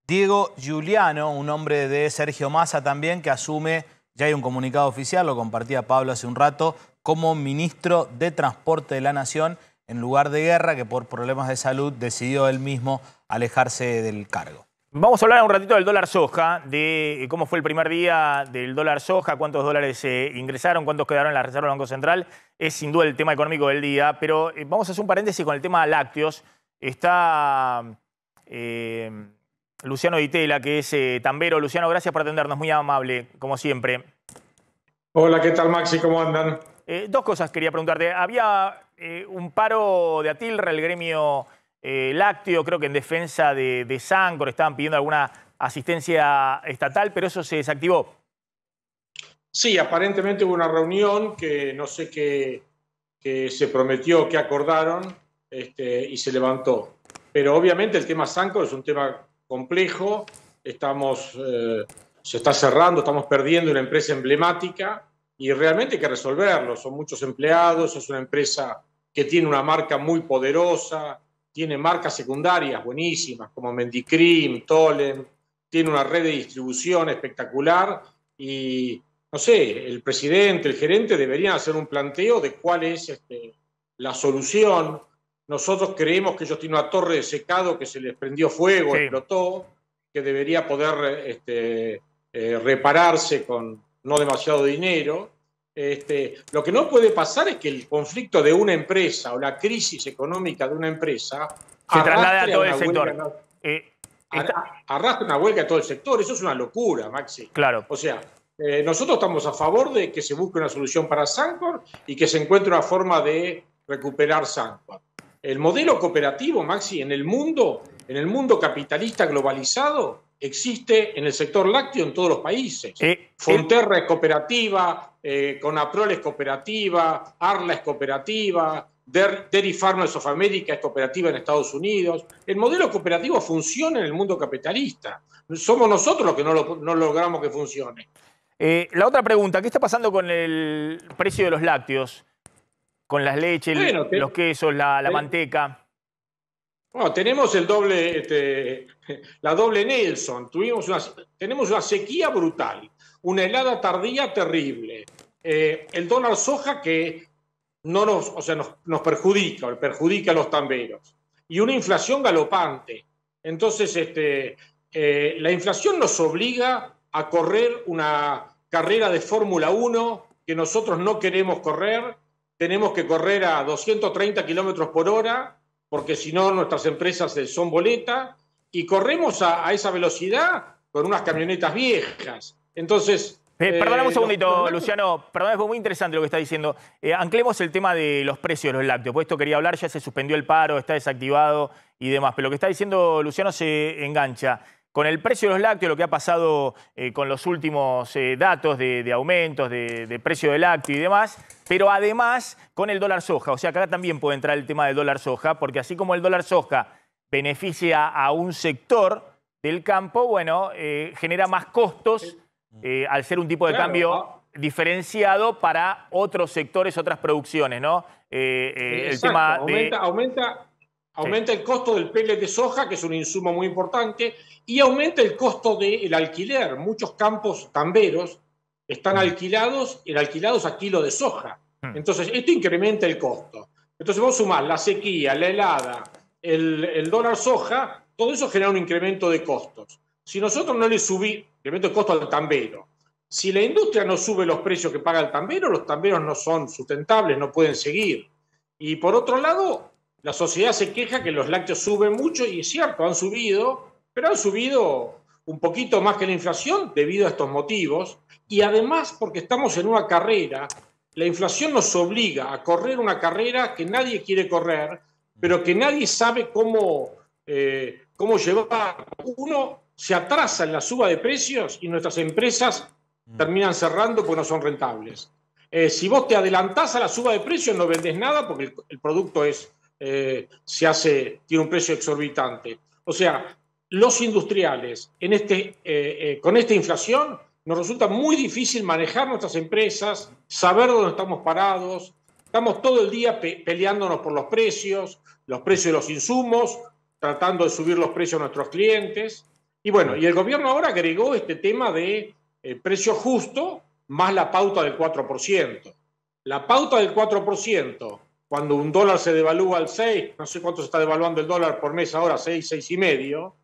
Diego Giuliano, un hombre de Sergio Massa también, que asume, ya hay un comunicado oficial, lo compartía Pablo hace un rato, como ministro de Transporte de la Nación en lugar de Guerra, que por problemas de salud decidió él mismo alejarse del cargo. Vamos a hablar un ratito del dólar soja, de cómo fue el primer día del dólar soja, cuántos dólares se eh, ingresaron, cuántos quedaron en la Reserva del Banco Central. Es sin duda el tema económico del día, pero eh, vamos a hacer un paréntesis con el tema lácteos. Está eh, Luciano Ditela, que es tambero. Luciano, gracias por atendernos, muy amable, como siempre. Hola, ¿qué tal Maxi? ¿Cómo andan? dos cosas quería preguntarte. Había eh, un paro de Atilra, el gremio eh, lácteo, creo que en defensa de, de Sancor, estaban pidiendo alguna asistencia estatal, pero eso se desactivó. Sí, aparentemente hubo una reunión que no sé qué, se prometió, qué acordaron este, y se levantó. Pero obviamente el tema Sancor es un tema complejo, estamos, eh, se está cerrando, estamos perdiendo una empresa emblemática y realmente hay que resolverlo. Son muchos empleados, es una empresa que tiene una marca muy poderosa, tiene marcas secundarias buenísimas como Mendicrim, Tolem, tiene una red de distribución espectacular y, no sé, el presidente, el gerente deberían hacer un planteo de cuál es este, la solución. Nosotros creemos que ellos tienen una torre de secado que se les prendió fuego, explotó, que debería poder este, eh, repararse con no demasiado dinero este, lo que no puede pasar es que el conflicto de una empresa o la crisis económica de una empresa se traslade a todo el sector. Eh, arraste una huelga a todo el sector. Eso es una locura, Maxi. Claro. O sea, eh, nosotros estamos a favor de que se busque una solución para Sancor y que se encuentre una forma de recuperar Sancor. El modelo cooperativo, Maxi, en el mundo, en el mundo capitalista globalizado, existe en el sector lácteo en todos los países. Eh, Fonterra eh, es cooperativa, eh, Conaprol es cooperativa, Arla es cooperativa, Dairy Farmers of America es cooperativa en Estados Unidos. El modelo cooperativo funciona en el mundo capitalista. Somos nosotros los que no, logramos que funcione. la otra pregunta, ¿qué está pasando con el precio de los lácteos? Con las leches, los quesos, la, manteca tenemos el doble, este, la doble Nelson. Tuvimos tenemos una sequía brutal, una helada tardía terrible. Eh, el dólar soja que no nos, o sea, nos, nos perjudica, perjudica a los tamberos. Y una inflación galopante. Entonces, este, eh, la inflación nos obliga a correr una carrera de Fórmula 1 que nosotros no queremos correr. Tenemos que correr a 230 kilómetros por hora porque si no nuestras empresas eh, son boleta y corremos a, esa velocidad con unas camionetas viejas. Entonces, eh, eh, perdóname un segundito, Luciano. Perdóname, es muy interesante lo que está diciendo. anclemos el tema de los precios de los lácteos. Por esto quería hablar, ya se suspendió el paro, está desactivado y demás. Pero lo que está diciendo Luciano se engancha. Con el precio de los lácteos, lo que ha pasado eh, con los últimos eh, datos de, aumentos, de, precio de lácteo y demás, pero además con el dólar soja. O sea, acá también puede entrar el tema del dólar soja, porque así como el dólar soja beneficia a un sector del campo, bueno, eh, genera más costos al ser un tipo de cambio ah. diferenciado para otros sectores, otras producciones, ¿no? el tema de... aumenta Aumenta el costo del pellet de soja, que es un insumo muy importante, y aumenta el costo del alquiler. Muchos campos tamberos están mm. alquilados, el alquilados a kilo de soja. Mm. Entonces, esto incrementa el costo. Entonces, vos sumar la sequía, la helada, el, dólar soja, todo eso genera un incremento de costos. Si nosotros no le subimos, incremento de costo al tambero. Si la industria no sube los precios que paga el tambero, los tamberos no son sustentables, no pueden seguir. Y por otro lado, la sociedad se queja que los lácteos suben mucho y es cierto, han subido, pero han subido un poquito más que la inflación debido a estos motivos y además porque estamos en una carrera, la inflación nos obliga a correr una carrera que nadie quiere correr, pero que nadie sabe cómo, eh, cómo llevar. Uno se atrasa en la suba de precios y nuestras empresas mm. terminan cerrando porque no son rentables. Eh, si vos te adelantás a la suba de precios no vendes nada porque el producto es eh, se hace, tiene un precio exorbitante. O sea, los industriales en este, eh, eh, con esta inflación nos resulta muy difícil manejar nuestras empresas, saber dónde estamos parados. Estamos todo el día peleándonos por los precios, los precios de los insumos, tratando de subir los precios a nuestros clientes. Y bueno, y el gobierno ahora agregó este tema de precio justo más la pauta del 4%. La pauta del 4% cuando un dólar se devalúa al 6, no sé cuánto se está devaluando el dólar por mes ahora, 6, 6 y medio,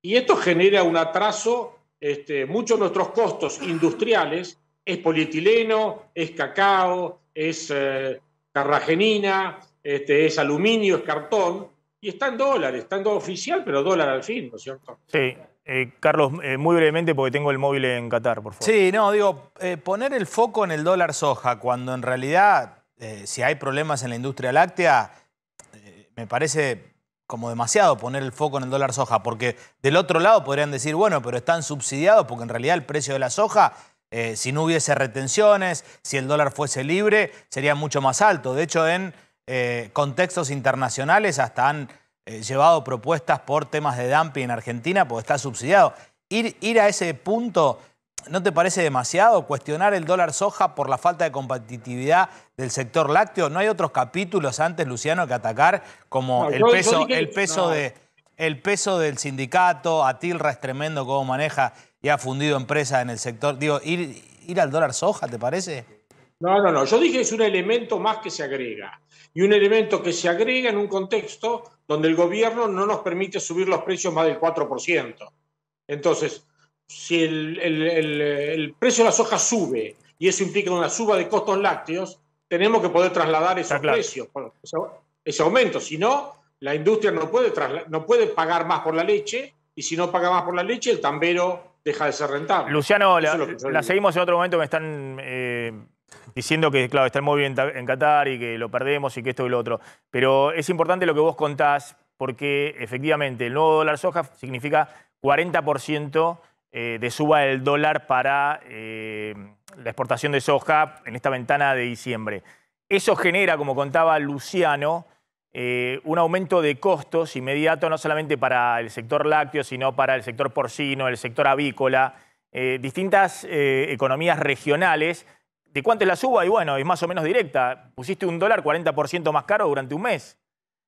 y esto genera un atraso, este, muchos de nuestros costos industriales, es polietileno, es cacao, es eh, carragenina, este, es aluminio, es cartón, y está en dólares, está en dólar oficial, pero dólar al fin, ¿no es cierto? Sí. Eh, Carlos, eh, muy brevemente porque tengo el móvil en Qatar, por favor. Sí, no, digo, poner el foco en el dólar soja cuando en realidad eh, si hay problemas en la industria láctea, eh, me parece como demasiado poner el foco en el dólar soja, porque del otro lado podrían decir, bueno, pero están subsidiados porque en realidad el precio de la soja, eh, si no hubiese retenciones, si el dólar fuese libre, sería mucho más alto. De hecho, en contextos internacionales hasta han llevado propuestas por temas de dumping en Argentina porque está subsidiado. Ir, ir a ese punto ¿No te parece demasiado cuestionar el dólar soja por la falta de competitividad del sector lácteo? ¿No hay otros capítulos antes, Luciano, que atacar como el, peso, peso, del sindicato? Atilra es tremendo cómo maneja y ha fundido empresas en el sector. Digo, ir, ir al dólar soja, ¿te parece? No, no, no. Yo dije es un elemento más que se agrega. Y un elemento que se agrega en un contexto donde el gobierno no nos permite subir los precios más del 4%. Entonces, si el, precio de la soja sube y eso implica una suba de costos lácteos, tenemos que poder trasladar esos ese, aumento. Si no, la industria no puede, no puede pagar más por la leche y si no paga más por la leche, el tambero deja de ser rentable. Luciano, la, seguimos en otro momento, me están eh, diciendo que, claro, está muy bien en Qatar y que lo perdemos y que esto y lo otro. Pero es importante lo que vos contás porque efectivamente el nuevo dólar soja significa 40% eh, de suba del dólar para eh, la exportación de soja en esta ventana de diciembre. Eso genera, como contaba Luciano, eh, un aumento de costos inmediato no solamente para el sector lácteo, sino para el sector porcino, el sector avícola, distintas economías regionales. ¿De cuánto es la suba? Y bueno, es más o menos directa. Pusiste un dólar 40% más caro durante un mes.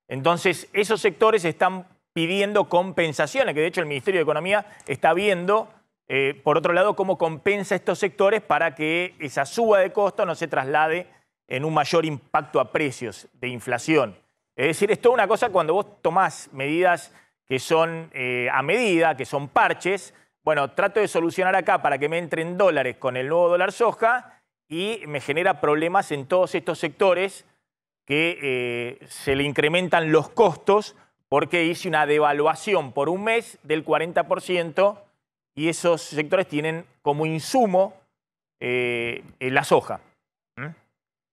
Entonces, esos sectores están pidiendo compensaciones, que de hecho el Ministerio de Economía está viendo, eh, por otro lado, cómo compensa estos sectores para que esa suba de costo no se traslade en un mayor impacto a precios de inflación. Es decir, es toda una cosa cuando vos tomás medidas que son eh, a medida, que son parches, bueno, trato de solucionar acá para que me entren dólares con el nuevo dólar soja y me genera problemas en todos estos sectores que eh, se le incrementan los costos porque hice una devaluación por un mes del 40% y esos sectores tienen como insumo eh, eh, la soja. ¿Mm?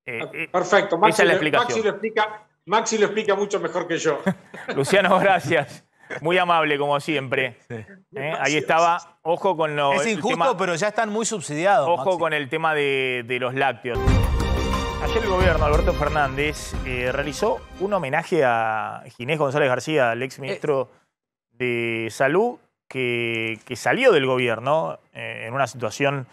Eh, ah, perfecto, Maxi, lo, explica, Maxi explica mucho mejor que yo. Luciano, gracias. Muy amable, como siempre. Ahí estaba. Ojo con los. Es injusto, pero ya están muy subsidiados. Ojo con el tema de los lácteos. Ayer el gobierno, Alberto Fernández, eh, realizó un homenaje a Ginés González García, el exministro eh. de Salud, que, salió del gobierno eh, en una situación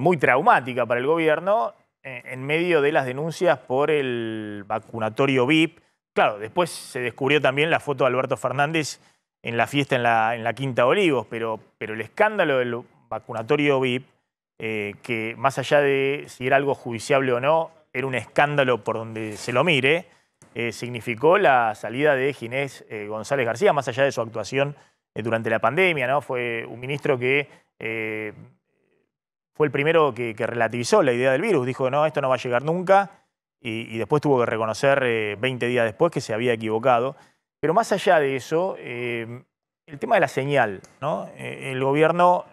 muy traumática para el gobierno, en medio de las denuncias por el vacunatorio VIP. Claro, después se descubrió también la foto de Alberto Fernández en la fiesta en la, Quinta Olivos, pero, pero el escándalo del vacunatorio VIP, que más allá de si era algo judiciable o no, era un escándalo por donde se lo mire, eh, significó la salida de Ginés eh, González García, más allá de su actuación eh, durante la pandemia, ¿no? Fue un ministro que fue el primero que, relativizó la idea del virus, dijo, no, esto no va a llegar nunca, y, después tuvo que reconocer 20 días después que se había equivocado. Pero más allá de eso, el tema de la señal, el gobierno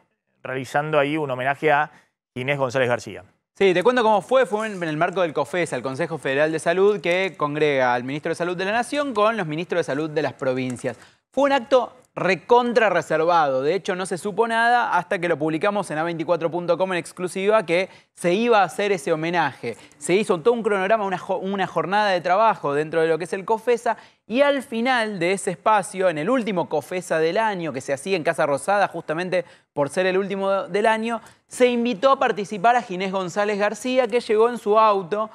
realizando ahí un homenaje a Ginés González García. Sí, te cuento cómo fue. Fue en el marco del COFESA, el Consejo Federal de Salud, que congrega al Ministro de Salud de la Nación con los Ministros de Salud de las provincias. Fue un acto recontra reservado. De hecho, no se supo nada hasta que lo publicamos en a24.com en exclusiva que se iba a hacer ese homenaje. Se hizo todo un cronograma, una, jornada de trabajo dentro de lo que es el COFESA y al final de ese espacio, en el último COFESA del año, que se hacía en Casa Rosada justamente por ser el último del año, se invitó a participar a Ginés González García, que llegó en su auto,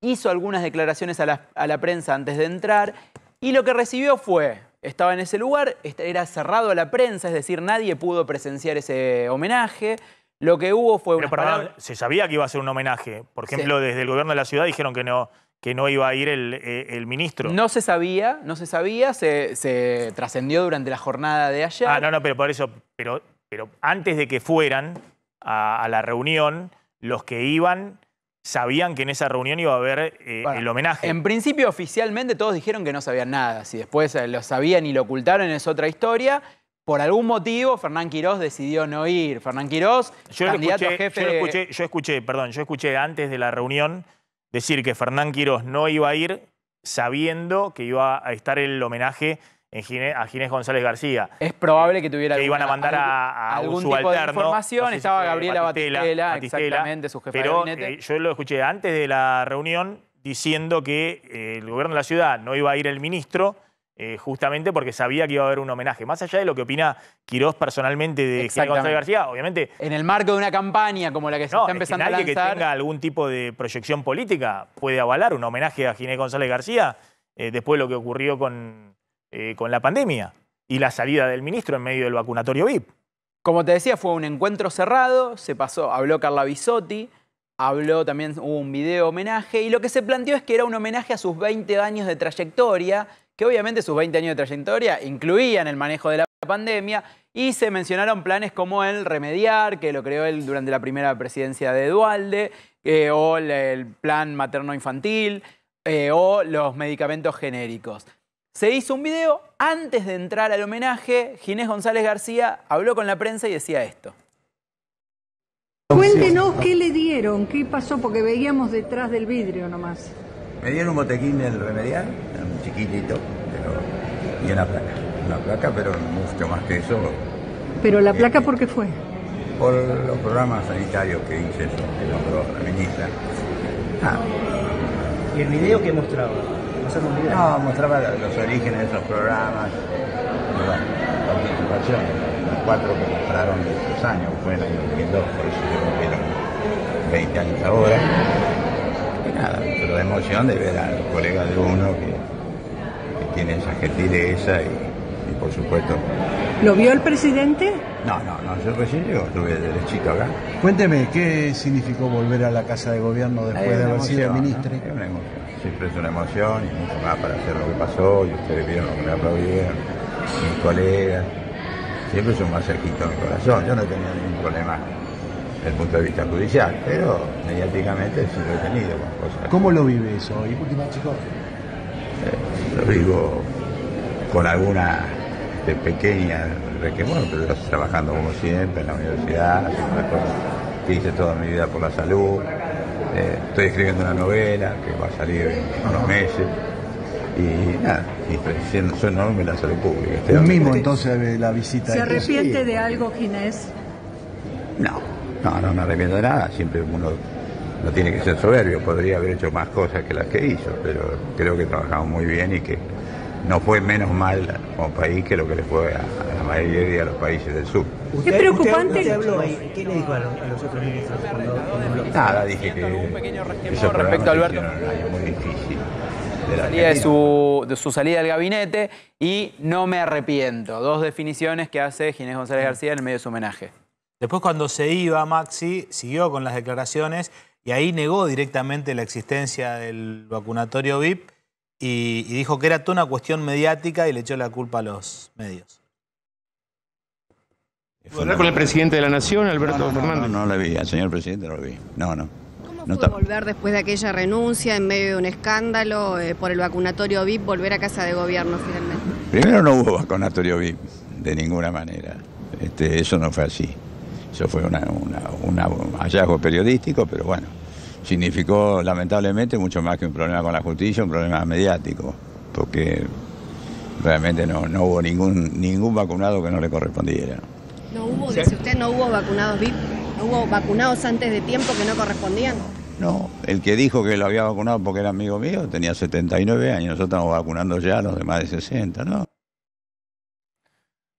hizo algunas declaraciones a la prensa antes de entrar y lo que recibió fue estaba en ese lugar, era cerrado a la prensa, es decir, nadie pudo presenciar ese homenaje. Lo que hubo fue... Pero se sabía que iba a ser un homenaje. Por ejemplo, desde el gobierno de la ciudad dijeron que no, que no iba a ir el, eh, ministro. No se sabía, no se sabía, se, trascendió durante la jornada de ayer. Ah, no, no, pero por eso, pero, pero antes de que fueran a la reunión, los que iban sabían que en esa reunión iba a haber eh, el homenaje. En principio, oficialmente, todos dijeron que no sabían nada. Si después eh, lo sabían y lo ocultaron es otra historia. Por algún motivo, Fernán Quirós decidió no ir. Fernán Quirós, yo candidato a jefe... Yo escuché, yo escuché, perdón, yo escuché antes de la reunión decir que Fernán Quiroz no iba a ir sabiendo que iba a estar el homenaje a Ginés González García. Es probable que tuviera que iban a mandar a, algún tipo de información. Estaba Gabriela Batistela, exactamente, su jefe pero, de eh, yo lo escuché antes de la reunión diciendo que eh, el gobierno de la ciudad no iba a ir el ministro, eh, justamente porque sabía que iba a haber un homenaje. Más allá de lo que opina Quirós personalmente de Ginés González García, obviamente... En el marco de una campaña como la que se está empezando es que nadie que tenga algún tipo de proyección política puede avalar un homenaje a Ginés González García después de lo que ocurrió con, eh, con la pandemia y la salida del ministro en medio del vacunatorio VIP. Como te decía, fue un encuentro cerrado, se pasó, habló Carla Bisotti, habló también, hubo un video homenaje, y lo que se planteó es que era un homenaje a sus 20 años de trayectoria, que obviamente sus 20 años de trayectoria incluían el manejo de la pandemia, y se mencionaron planes como el remediar, que lo creó él durante la primera presidencia de Dualde, eh, o el plan materno-infantil, eh, o los medicamentos genéricos. Se hizo un video, antes de entrar al homenaje, Ginés González García habló con la prensa y decía esto. Cuéntenos qué le dieron, qué pasó, porque veíamos detrás del vidrio nomás. Me dieron un botequín del remedial, un chiquitito, pero, y una placa. Una placa, pero mucho más que eso. ¿Pero la placa por qué fue? Por los programas sanitarios que hice, que nombró la ministra. Ah. ¿Y el video que mostraba? No, mostraba los orígenes de esos programas, participación participación, Los cuatro que mostraron de esos años, fue en el 2002, por eso yo cumplieron 20 años ahora. Y nada, pero la emoción de ver al colega de uno que, tiene esa gentileza y, y por supuesto. ¿Lo vio el presidente? No, no, no, yo recién llego, estuve derechito acá. Cuénteme, ¿qué significó volver a la Casa de Gobierno después de haber sido ministro? siempre es una emoción y mucho más para hacer lo que pasó y ustedes vieron lo que me aplaudieron, mis colegas, siempre son más cerquitos mi corazón, yo no tenía ningún problema desde el punto de vista judicial, pero mediáticamente sí lo he tenido con cosas. ¿Cómo lo vive eso hoy, última chicos? Eh, lo vivo con alguna de este, pequeña requemón, pero trabajando como siempre en la universidad, que hice toda mi vida por la salud. Eh, estoy escribiendo una novela que va a salir en unos meses. Y nada, eso pretensiones enorme la salud pública. mismo entonces la visita. ¿Se arrepiente de, algo, Ginés? No, no, no me arrepiento de nada. Siempre uno no tiene que ser soberbio. Podría haber hecho más cosas que las que hizo, pero creo que trabajamos muy bien y que no fue menos mal como país que lo que le fue a la mayoría de los países del sur. Qué preocupante. ¿Qué le dijo a los, otros ministros Nada, dije que. Un pequeño respecto a Alberto. Muy difícil. De, su, salida del gabinete y no me arrepiento. Dos definiciones que hace Ginés González García en el medio de su homenaje. Después cuando se iba, Maxi siguió con las declaraciones y ahí negó directamente la existencia del vacunatorio VIP y dijo que era toda una cuestión mediática y le echó la culpa a los medios hablar con el presidente de la Nación, Alberto no, Fernández? No, lo vi, al señor presidente no lo vi. No, no. ¿Cómo volver después de aquella renuncia en medio de un escándalo eh, por el vacunatorio VIP, volver a casa de gobierno finalmente? Primero no hubo vacunatorio VIP, de ninguna manera. Este, eso no fue así. Eso fue un hallazgo periodístico, pero bueno, significó lamentablemente mucho más que un problema con la justicia, un problema mediático, porque realmente no, no hubo ningún, ningún vacunado que no le correspondiera. No hubo, usted, no hubo vacunados VIP, no hubo vacunados antes de tiempo que no correspondían. No, el que dijo que lo había vacunado porque era amigo mío tenía 79 años, nosotros estamos vacunando ya los de más de 60, ¿no?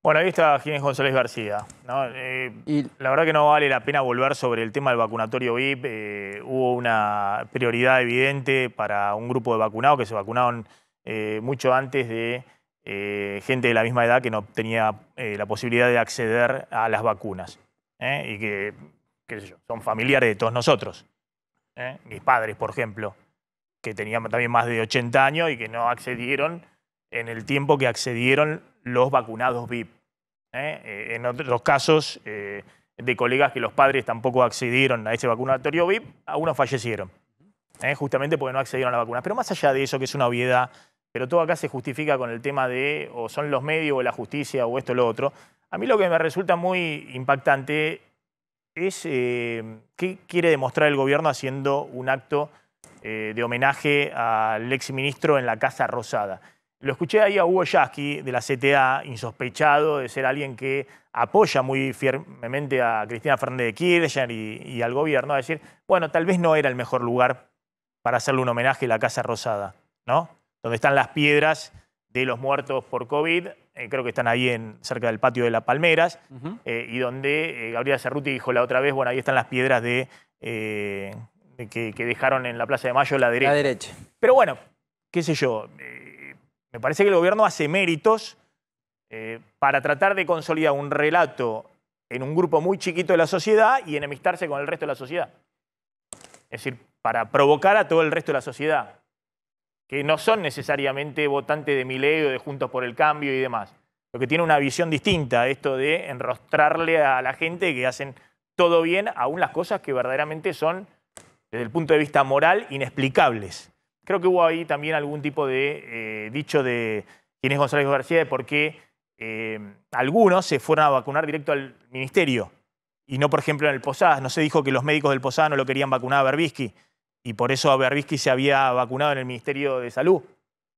Bueno, ahí está Jiménez González García. Eh, la verdad que no vale la pena volver sobre el tema del vacunatorio VIP. Eh, hubo una prioridad evidente para un grupo de vacunados que se vacunaron eh, mucho antes de eh, gente de la misma edad que no tenía eh, la posibilidad de acceder a las vacunas. ¿eh? Y que, son familiares de todos nosotros. Mis padres, por ejemplo, que tenían también más de 80 años y que no accedieron en el tiempo que accedieron los vacunados VIP. En otros casos de colegas que los padres tampoco accedieron a ese vacunatorio VIP, algunos fallecieron, justamente porque no accedieron a la vacuna. Pero más allá de eso, que es una obviedad pero todo acá se justifica con el tema de o son los medios o la justicia o esto o lo otro. A mí lo que me resulta muy impactante es eh, qué quiere demostrar el gobierno haciendo un acto eh, de homenaje al exministro en la Casa Rosada. Lo escuché ahí a Hugo Yasky de la CTA, insospechado de ser alguien que apoya muy firmemente a Cristina Fernández de Kirchner y, y al gobierno, a decir, bueno, tal vez no era el mejor lugar para hacerle un homenaje a la Casa Rosada, ¿no? donde están las piedras de los muertos por COVID. Eh, creo que están ahí en, cerca del patio de las Palmeras. Eh, y donde eh, Gabriela Cerruti dijo la otra vez, bueno, ahí están las piedras de, que, dejaron en la Plaza de Mayo la derecha. La derecha. Pero bueno, qué sé yo. me parece que el gobierno hace méritos para tratar de consolidar un relato en un grupo muy chiquito de la sociedad y enemistarse con el resto de la sociedad. Es decir, para provocar a todo el resto de la sociedad que no son necesariamente votantes de Milei o de Juntos por el Cambio y demás, lo que tienen una visión distinta, esto de enrostrarle a la gente que hacen todo bien, aún las cosas que verdaderamente son, desde el punto de vista moral, inexplicables. Creo que hubo ahí también algún tipo de eh, dicho de es González García de por qué eh, algunos se fueron a vacunar directo al ministerio y no, por ejemplo, en el Posadas. No se dijo que los médicos del Posadas no lo querían vacunar a Berbisky y por eso Berbisky se había vacunado en el Ministerio de Salud.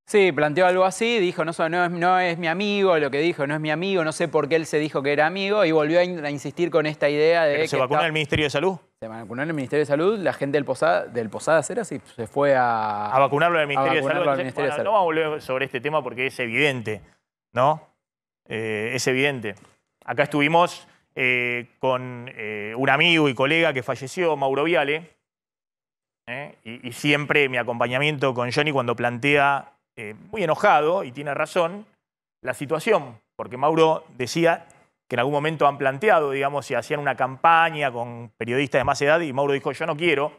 Sí, planteó algo así, dijo, no, no, es, no es mi amigo, lo que dijo, no es mi amigo, no sé por qué él se dijo que era amigo, y volvió a, insistir con esta idea de... ¿Se vacunó en el Ministerio de Salud? Se vacunó en el Ministerio de Salud, la gente del Posada, del posada era así, se fue a... A vacunarlo en el Ministerio, de Salud. No vamos a volver sobre este tema porque es evidente, ¿no? Eh, es evidente. Acá estuvimos eh, con eh, un amigo y colega que falleció, Mauro Viale, ¿eh? y, siempre mi acompañamiento con Johnny cuando plantea, eh, muy enojado, y tiene razón, la situación, porque Mauro decía que en algún momento han planteado, digamos, si hacían una campaña con periodistas de más edad, y Mauro dijo, yo no quiero,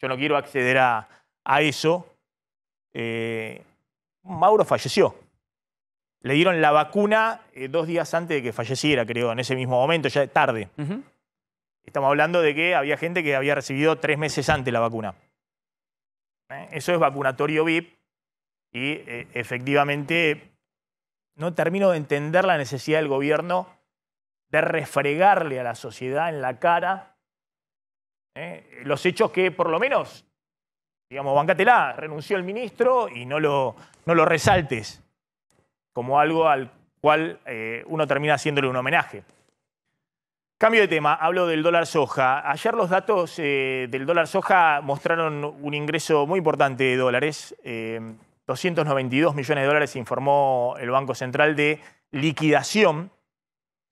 yo no quiero acceder a, eso. Eh, Mauro falleció. Le dieron la vacuna dos días antes de que falleciera, creo, en ese mismo momento, ya tarde. Estamos hablando de que había gente que había recibido tres meses antes la vacuna. Eh, eso es vacunatorio VIP y eh, efectivamente no termino de entender la necesidad del gobierno de refregarle a la sociedad en la cara eh, los hechos que por lo menos, digamos, bancatela, renunció el ministro y no lo, resaltes como algo al cual uno termina haciéndole un homenaje. Cambio de tema, hablo del dólar soja. Ayer los datos eh, del dólar soja mostraron un ingreso muy importante de dólares. 292 eh, millones de dólares informó el Banco Central de liquidación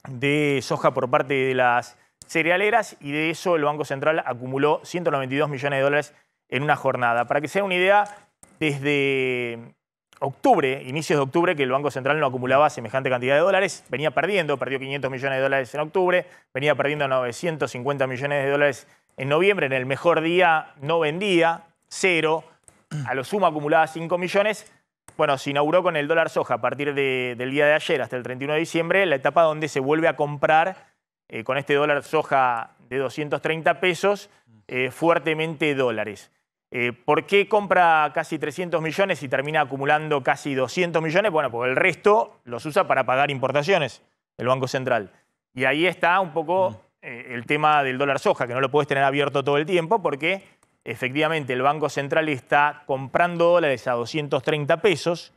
de soja por parte de las cerealeras y de eso el Banco Central acumuló 192 millones de dólares en una jornada. Para que se sea una idea, desde octubre, inicios de octubre, que el Banco Central no acumulaba semejante cantidad de dólares, venía perdiendo, perdió 500 millones de dólares en octubre, venía perdiendo 950 millones de dólares en noviembre, en el mejor día no vendía, cero, a lo sumo acumulaba 5 millones. Bueno, se inauguró con el dólar soja a partir del día de ayer hasta el 31 de diciembre, la etapa donde se vuelve a comprar eh, con este dólar soja de 230 pesos, eh, fuertemente dólares. Eh, ¿Por qué compra casi 300 millones y termina acumulando casi 200 millones? Bueno, porque el resto los usa para pagar importaciones, el Banco Central. Y ahí está un poco mm. eh, el tema del dólar soja, que no lo puedes tener abierto todo el tiempo porque efectivamente el Banco Central está comprando dólares a 230 pesos,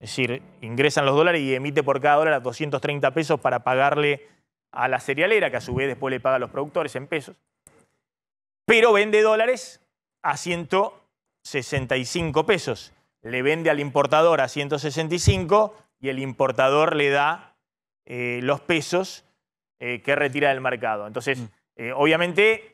es decir, ingresan los dólares y emite por cada dólar a 230 pesos para pagarle a la cerealera, que a su vez después le paga a los productores en pesos. Pero vende dólares a 165 pesos. Le vende al importador a 165 y el importador le da eh, los pesos eh, que retira del mercado. Entonces, mm. eh, obviamente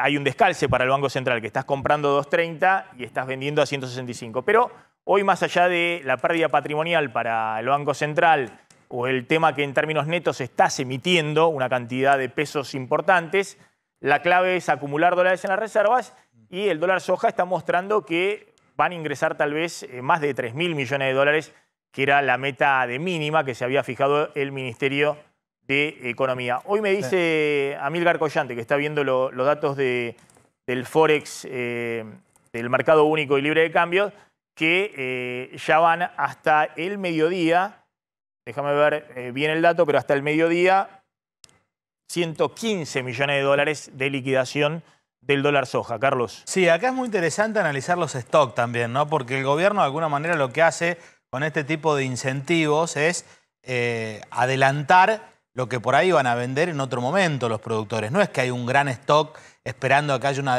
hay un descalce para el Banco Central, que estás comprando 2.30 y estás vendiendo a 165. Pero hoy, más allá de la pérdida patrimonial para el Banco Central o el tema que en términos netos estás emitiendo una cantidad de pesos importantes, la clave es acumular dólares en las reservas y el dólar soja está mostrando que van a ingresar tal vez eh, más de 3.000 millones de dólares, que era la meta de mínima que se había fijado el Ministerio de Economía. Hoy me dice Amilgar Collante, que está viendo los datos del Forex, eh, del mercado único y libre de cambios, que eh, ya van hasta el mediodía, déjame ver bien el dato, pero hasta el mediodía, 115 millones de dólares de liquidación del dólar soja, Carlos. Sí, acá es muy interesante analizar los stocks también, ¿no? Porque el gobierno de alguna manera lo que hace con este tipo de incentivos es eh, adelantar lo que por ahí van a vender en otro momento los productores. No es que hay un gran stock esperando a que haya una,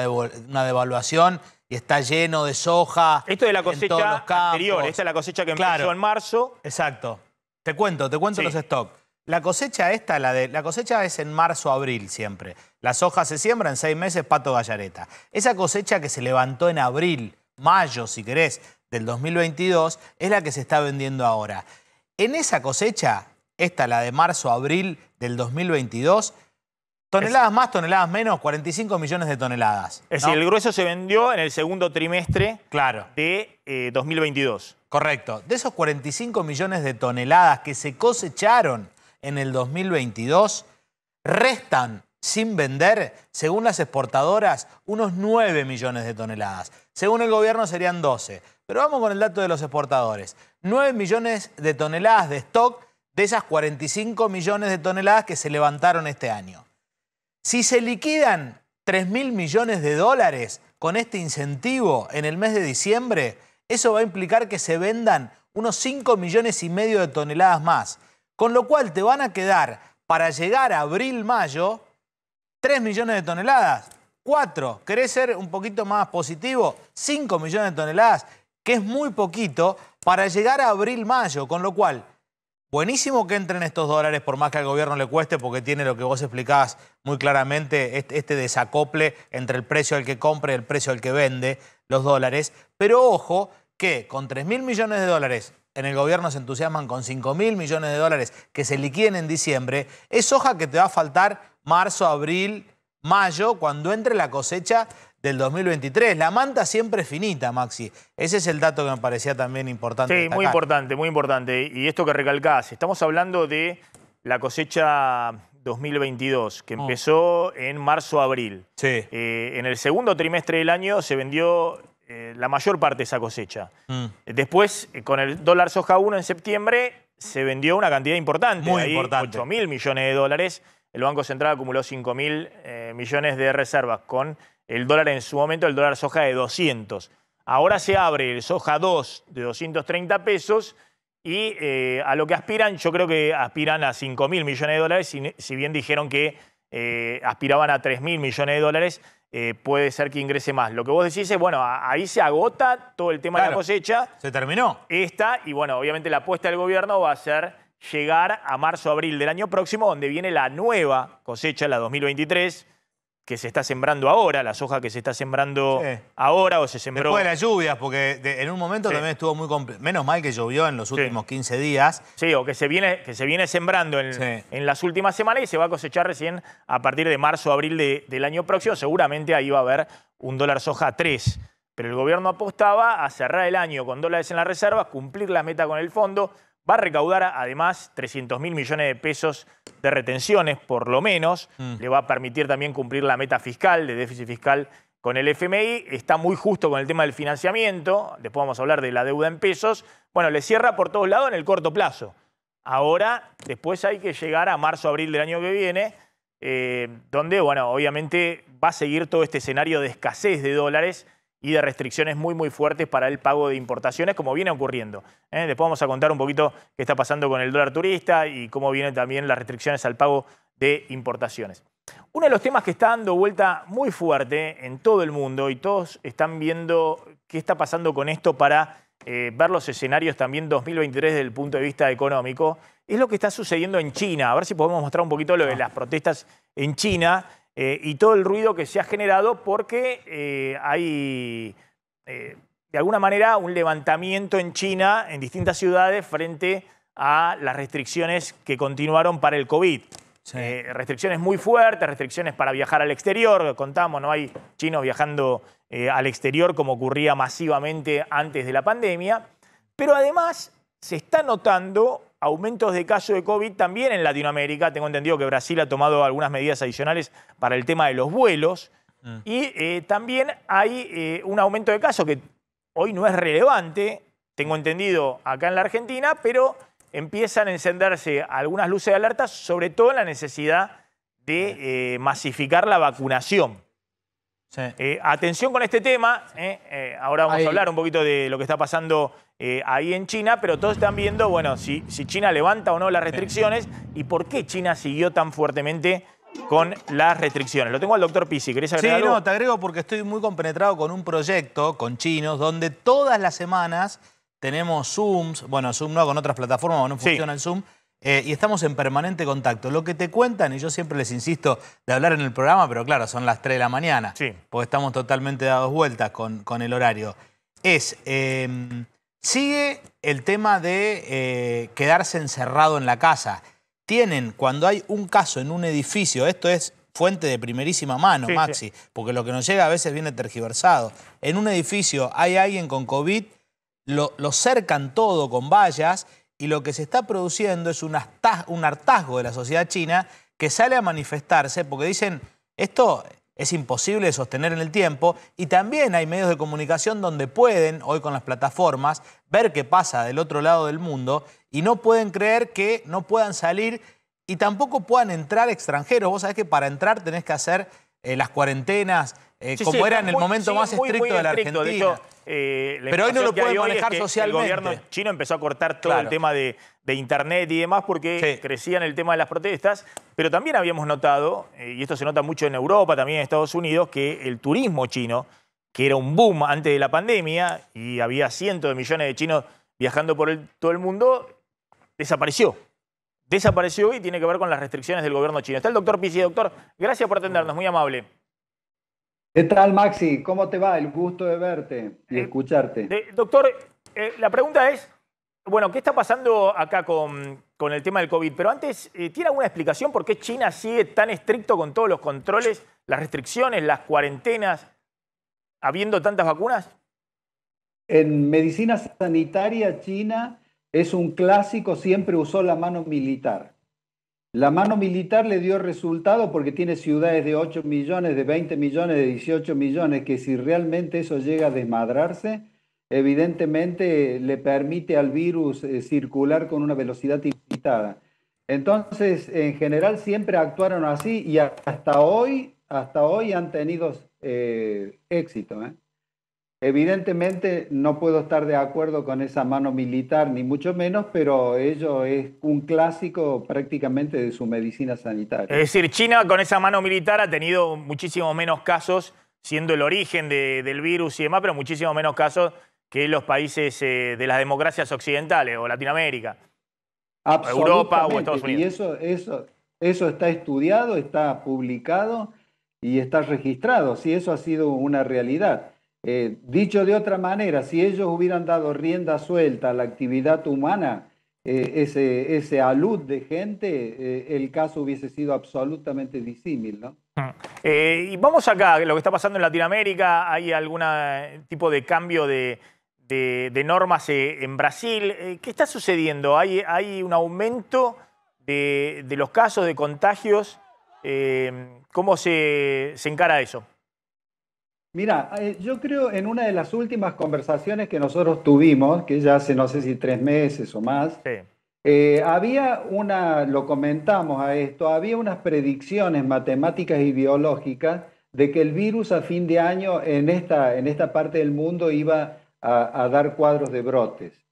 devaluación y está lleno de soja. Esto de la cosecha anterior, esta es la cosecha que empezó en marzo. Exacto. Te cuento, te cuento los stocks. La cosecha esta, la de la cosecha es en marzo abril siempre. Las hojas se siembran en seis meses, pato gallareta. Esa cosecha que se levantó en abril, mayo, si querés, del 2022, es la que se está vendiendo ahora. En esa cosecha, esta, la de marzo abril del 2022, toneladas más, toneladas menos, 45 millones de toneladas. Es decir, el grueso se vendió en el segundo trimestre claro. de 2022. Eh, Correcto. De esos 45 millones de toneladas que se cosecharon en el 2022, restan sin vender, según las exportadoras, unos 9 millones de toneladas. Según el gobierno serían 12. Pero vamos con el dato de los exportadores. 9 millones de toneladas de stock de esas 45 millones de toneladas que se levantaron este año. Si se liquidan 3 mil millones de dólares con este incentivo en el mes de diciembre, eso va a implicar que se vendan unos 5 millones y medio de toneladas más. Con lo cual te van a quedar para llegar a abril-mayo 3 millones de toneladas. 4, ¿querés ser un poquito más positivo? 5 millones de toneladas, que es muy poquito para llegar a abril-mayo, con lo cual, buenísimo que entren estos dólares por más que al gobierno le cueste, porque tiene lo que vos explicabas muy claramente, este, este desacople entre el precio al que compra y el precio al que vende los dólares, pero ojo que con 3 mil millones de dólares en el gobierno se entusiasman con 5 mil millones de dólares que se liquiden en diciembre, es hoja que te va a faltar marzo, abril, mayo, cuando entre la cosecha del 2023. La manta siempre es finita, Maxi. Ese es el dato que me parecía también importante. Sí, muy importante, muy importante. Y esto que recalcás, estamos hablando de la cosecha 2022, que oh. empezó en marzo-abril. Sí. Eh, en el segundo trimestre del año se vendió eh, la mayor parte de esa cosecha. Mm. Eh, después, eh, con el dólar soja 1 en septiembre, se vendió una cantidad importante. Muy 8 mil millones de dólares. El Banco Central acumuló 5 mil millones de reservas con el dólar en su momento, el dólar soja de 200. Ahora se abre el soja 2 de 230 pesos y a lo que aspiran, yo creo que aspiran a 5 mil millones de dólares, si, bien dijeron que aspiraban a 3 mil millones de dólares. Eh, puede ser que ingrese más. Lo que vos decís es, bueno, ahí se agota todo el tema de la cosecha. Se terminó. Esta, y bueno, obviamente la apuesta del gobierno va a ser llegar a marzo-abril del año próximo, donde viene la nueva cosecha, la 2023 que se está sembrando ahora, la soja que se está sembrando ahora o se sembró. Después de las lluvias, porque en un momento también estuvo muy Menos mal que llovió en los últimos 15 días. Sí, o que se viene, que se viene sembrando en, las últimas semanas y se va a cosechar recién a partir de marzo o abril del año próximo. Seguramente ahí va a haber un dólar soja 3. Pero el gobierno apostaba a cerrar el año con dólares en la reserva cumplir la meta con el fondo, Va a recaudar además 300 mil millones de pesos de retenciones, por lo menos. Mm. Le va a permitir también cumplir la meta fiscal de déficit fiscal con el FMI. Está muy justo con el tema del financiamiento. Después vamos a hablar de la deuda en pesos. Bueno, le cierra por todos lados en el corto plazo. Ahora, después hay que llegar a marzo, abril del año que viene, eh, donde, bueno, obviamente va a seguir todo este escenario de escasez de dólares y de restricciones muy, muy fuertes para el pago de importaciones, como viene ocurriendo. ¿eh? Después vamos a contar un poquito qué está pasando con el dólar turista y cómo vienen también las restricciones al pago de importaciones. Uno de los temas que está dando vuelta muy fuerte en todo el mundo y todos están viendo qué está pasando con esto para eh, ver los escenarios también 2023 desde el punto de vista económico, es lo que está sucediendo en China. A ver si podemos mostrar un poquito lo de las protestas en China eh, y todo el ruido que se ha generado porque eh, hay, eh, de alguna manera, un levantamiento en China, en distintas ciudades, frente a las restricciones que continuaron para el COVID. restricciones muy fuertes, restricciones para viajar al exterior, contamos, no hay chinos viajando al exterior como ocurría masivamente antes de la pandemia, pero además se está notando aumentos de casos de COVID también en Latinoamérica. Tengo entendido que Brasil ha tomado algunas medidas adicionales para el tema de los vuelos. Mm. Y eh, también hay eh, un aumento de casos que hoy no es relevante, tengo entendido, acá en la Argentina, pero empiezan a encenderse algunas luces de alerta, sobre todo la necesidad de eh, masificar la vacunación. Eh, atención con este tema, eh, eh, ahora vamos a hablar un poquito de lo que está pasando ahí en China, pero todos están viendo, bueno, si, China levanta o no las restricciones y por qué China siguió tan fuertemente con las restricciones. Lo tengo al doctor Pisi, ¿querés agregar Sí, no, te agrego porque estoy muy compenetrado con un proyecto con chinos donde todas las semanas tenemos Zooms, bueno, Zoom no, con otras plataformas no funciona el Zoom, eh, y estamos en permanente contacto. Lo que te cuentan, y yo siempre les insisto de hablar en el programa, pero claro, son las 3 de la mañana, sí. porque estamos totalmente dados vueltas con, el horario, es, eh, sigue el tema de eh, quedarse encerrado en la casa. Tienen, cuando hay un caso en un edificio, esto es fuente de primerísima mano, Maxi, porque lo que nos llega a veces viene tergiversado. En un edificio hay alguien con COVID, lo, lo cercan todo con vallas y lo que se está produciendo es un, un hartazgo de la sociedad china que sale a manifestarse porque dicen, esto es imposible de sostener en el tiempo y también hay medios de comunicación donde pueden, hoy con las plataformas, ver qué pasa del otro lado del mundo y no pueden creer que no puedan salir y tampoco puedan entrar extranjeros. Vos sabés que para entrar tenés que hacer eh, las cuarentenas eh, como era en el momento más estricto de la Argentina. Eh, pero hoy no lo puede manejar socialmente. El gobierno chino empezó a cortar todo el tema de, Internet y demás porque crecía crecían el tema de las protestas. Pero también habíamos notado, eh, y esto se nota mucho en Europa, también en Estados Unidos, que el turismo chino, que era un boom antes de la pandemia y había cientos de millones de chinos viajando por todo el mundo, desapareció desapareció y tiene que ver con las restricciones del gobierno chino. Está el doctor Pisi, Doctor, gracias por atendernos, muy amable. ¿Qué tal, Maxi? ¿Cómo te va? El gusto de verte y eh, escucharte. doctor, eh, la pregunta es, bueno, ¿qué está pasando acá con, el tema del COVID? Pero antes, eh, ¿tiene alguna explicación por qué China sigue tan estricto con todos los controles, las restricciones, las cuarentenas, habiendo tantas vacunas? En medicina sanitaria, China es un clásico, siempre usó la mano militar. La mano militar le dio resultado porque tiene ciudades de 8 millones, de 20 millones, de 18 millones, que si realmente eso llega a desmadrarse, evidentemente eh, le permite al virus eh, circular con una velocidad limitada. Entonces, en general siempre actuaron así y hasta hoy, hasta hoy han tenido eh, éxito. Evidentemente no puedo estar de acuerdo con esa mano militar, ni mucho menos, pero ello es un clásico prácticamente de su medicina sanitaria. Es decir, China con esa mano militar ha tenido muchísimo menos casos, siendo el origen del virus y demás, pero muchísimo menos casos que los países eh, de las democracias occidentales o Latinoamérica, Europa o Estados Unidos. Y eso, eso, eso está estudiado, está publicado y está registrado, si sí, eso ha sido una realidad. Eh, dicho de otra manera, si ellos hubieran dado rienda suelta a la actividad humana, eh, ese, alud de gente, eh, el caso hubiese sido absolutamente disímil, mm. y vamos acá, lo que está pasando en Latinoamérica, ¿hay algún tipo de cambio de, normas en Brasil? ¿Qué está sucediendo? ¿Hay, un aumento de, los casos de contagios? ¿Cómo se encara eso? Mira, eh, yo creo en una de las últimas conversaciones que nosotros tuvimos, que ya hace no sé si tres meses o más, eh, había una, lo comentamos a esto, había unas predicciones matemáticas y biológicas de que el virus a fin de año en esta, parte del mundo iba a dar cuadros de brotes.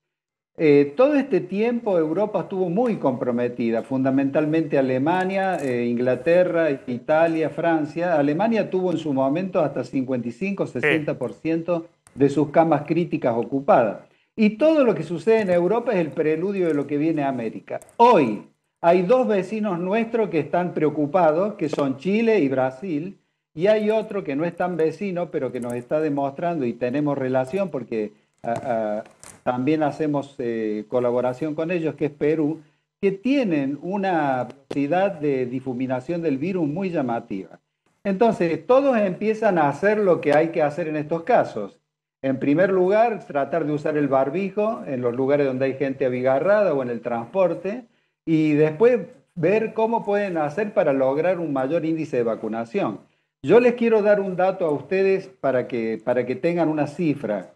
Eh, todo este tiempo Europa estuvo muy comprometida, fundamentalmente Alemania, eh, Inglaterra, Italia, Francia. Alemania tuvo en su momento hasta 55-60% de sus camas críticas ocupadas. Y todo lo que sucede en Europa es el preludio de lo que viene a América. Hoy hay dos vecinos nuestros que están preocupados, que son Chile y Brasil, y hay otro que no es tan vecino, pero que nos está demostrando y tenemos relación porque también hacemos eh, colaboración con ellos, que es Perú, que tienen una velocidad de difuminación del virus muy llamativa. Entonces, todos empiezan a hacer lo que hay que hacer en estos casos. En primer lugar, tratar de usar el barbijo en los lugares donde hay gente abigarrada o en el transporte, y después ver cómo pueden hacer para lograr un mayor índice de vacunación. Yo les quiero dar un dato a ustedes para que, para que tengan una cifra.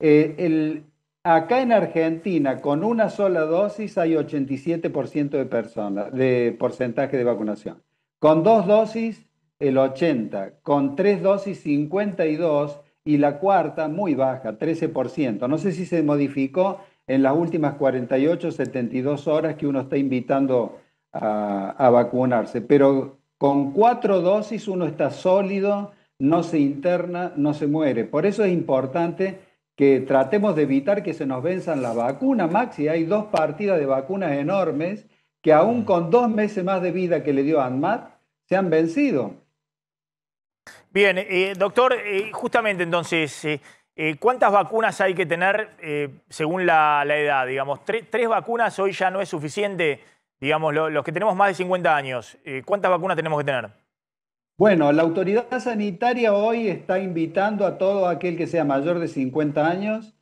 Eh, el, Acá en Argentina, con una sola dosis hay 87% de personas, de porcentaje de vacunación. Con dos dosis, el 80%. Con tres dosis, 52%. Y la cuarta, muy baja, 13%. No sé si se modificó en las últimas 48, 72 horas que uno está invitando a, a vacunarse. Pero con cuatro dosis uno está sólido, no se interna, no se muere. Por eso es importante que tratemos de evitar que se nos venzan la vacuna, Maxi. Hay dos partidas de vacunas enormes que aún con dos meses más de vida que le dio ANMAT, se han vencido. Bien, eh, doctor, eh, justamente entonces, eh, ¿cuántas vacunas hay que tener según la, edad? Digamos, tres vacunas hoy ya no es suficiente, digamos, los que tenemos más de 50 años. ¿Cuántas vacunas tenemos que tener? Bueno, la autoridad sanitaria hoy está invitando a todo aquel que sea mayor de 50 años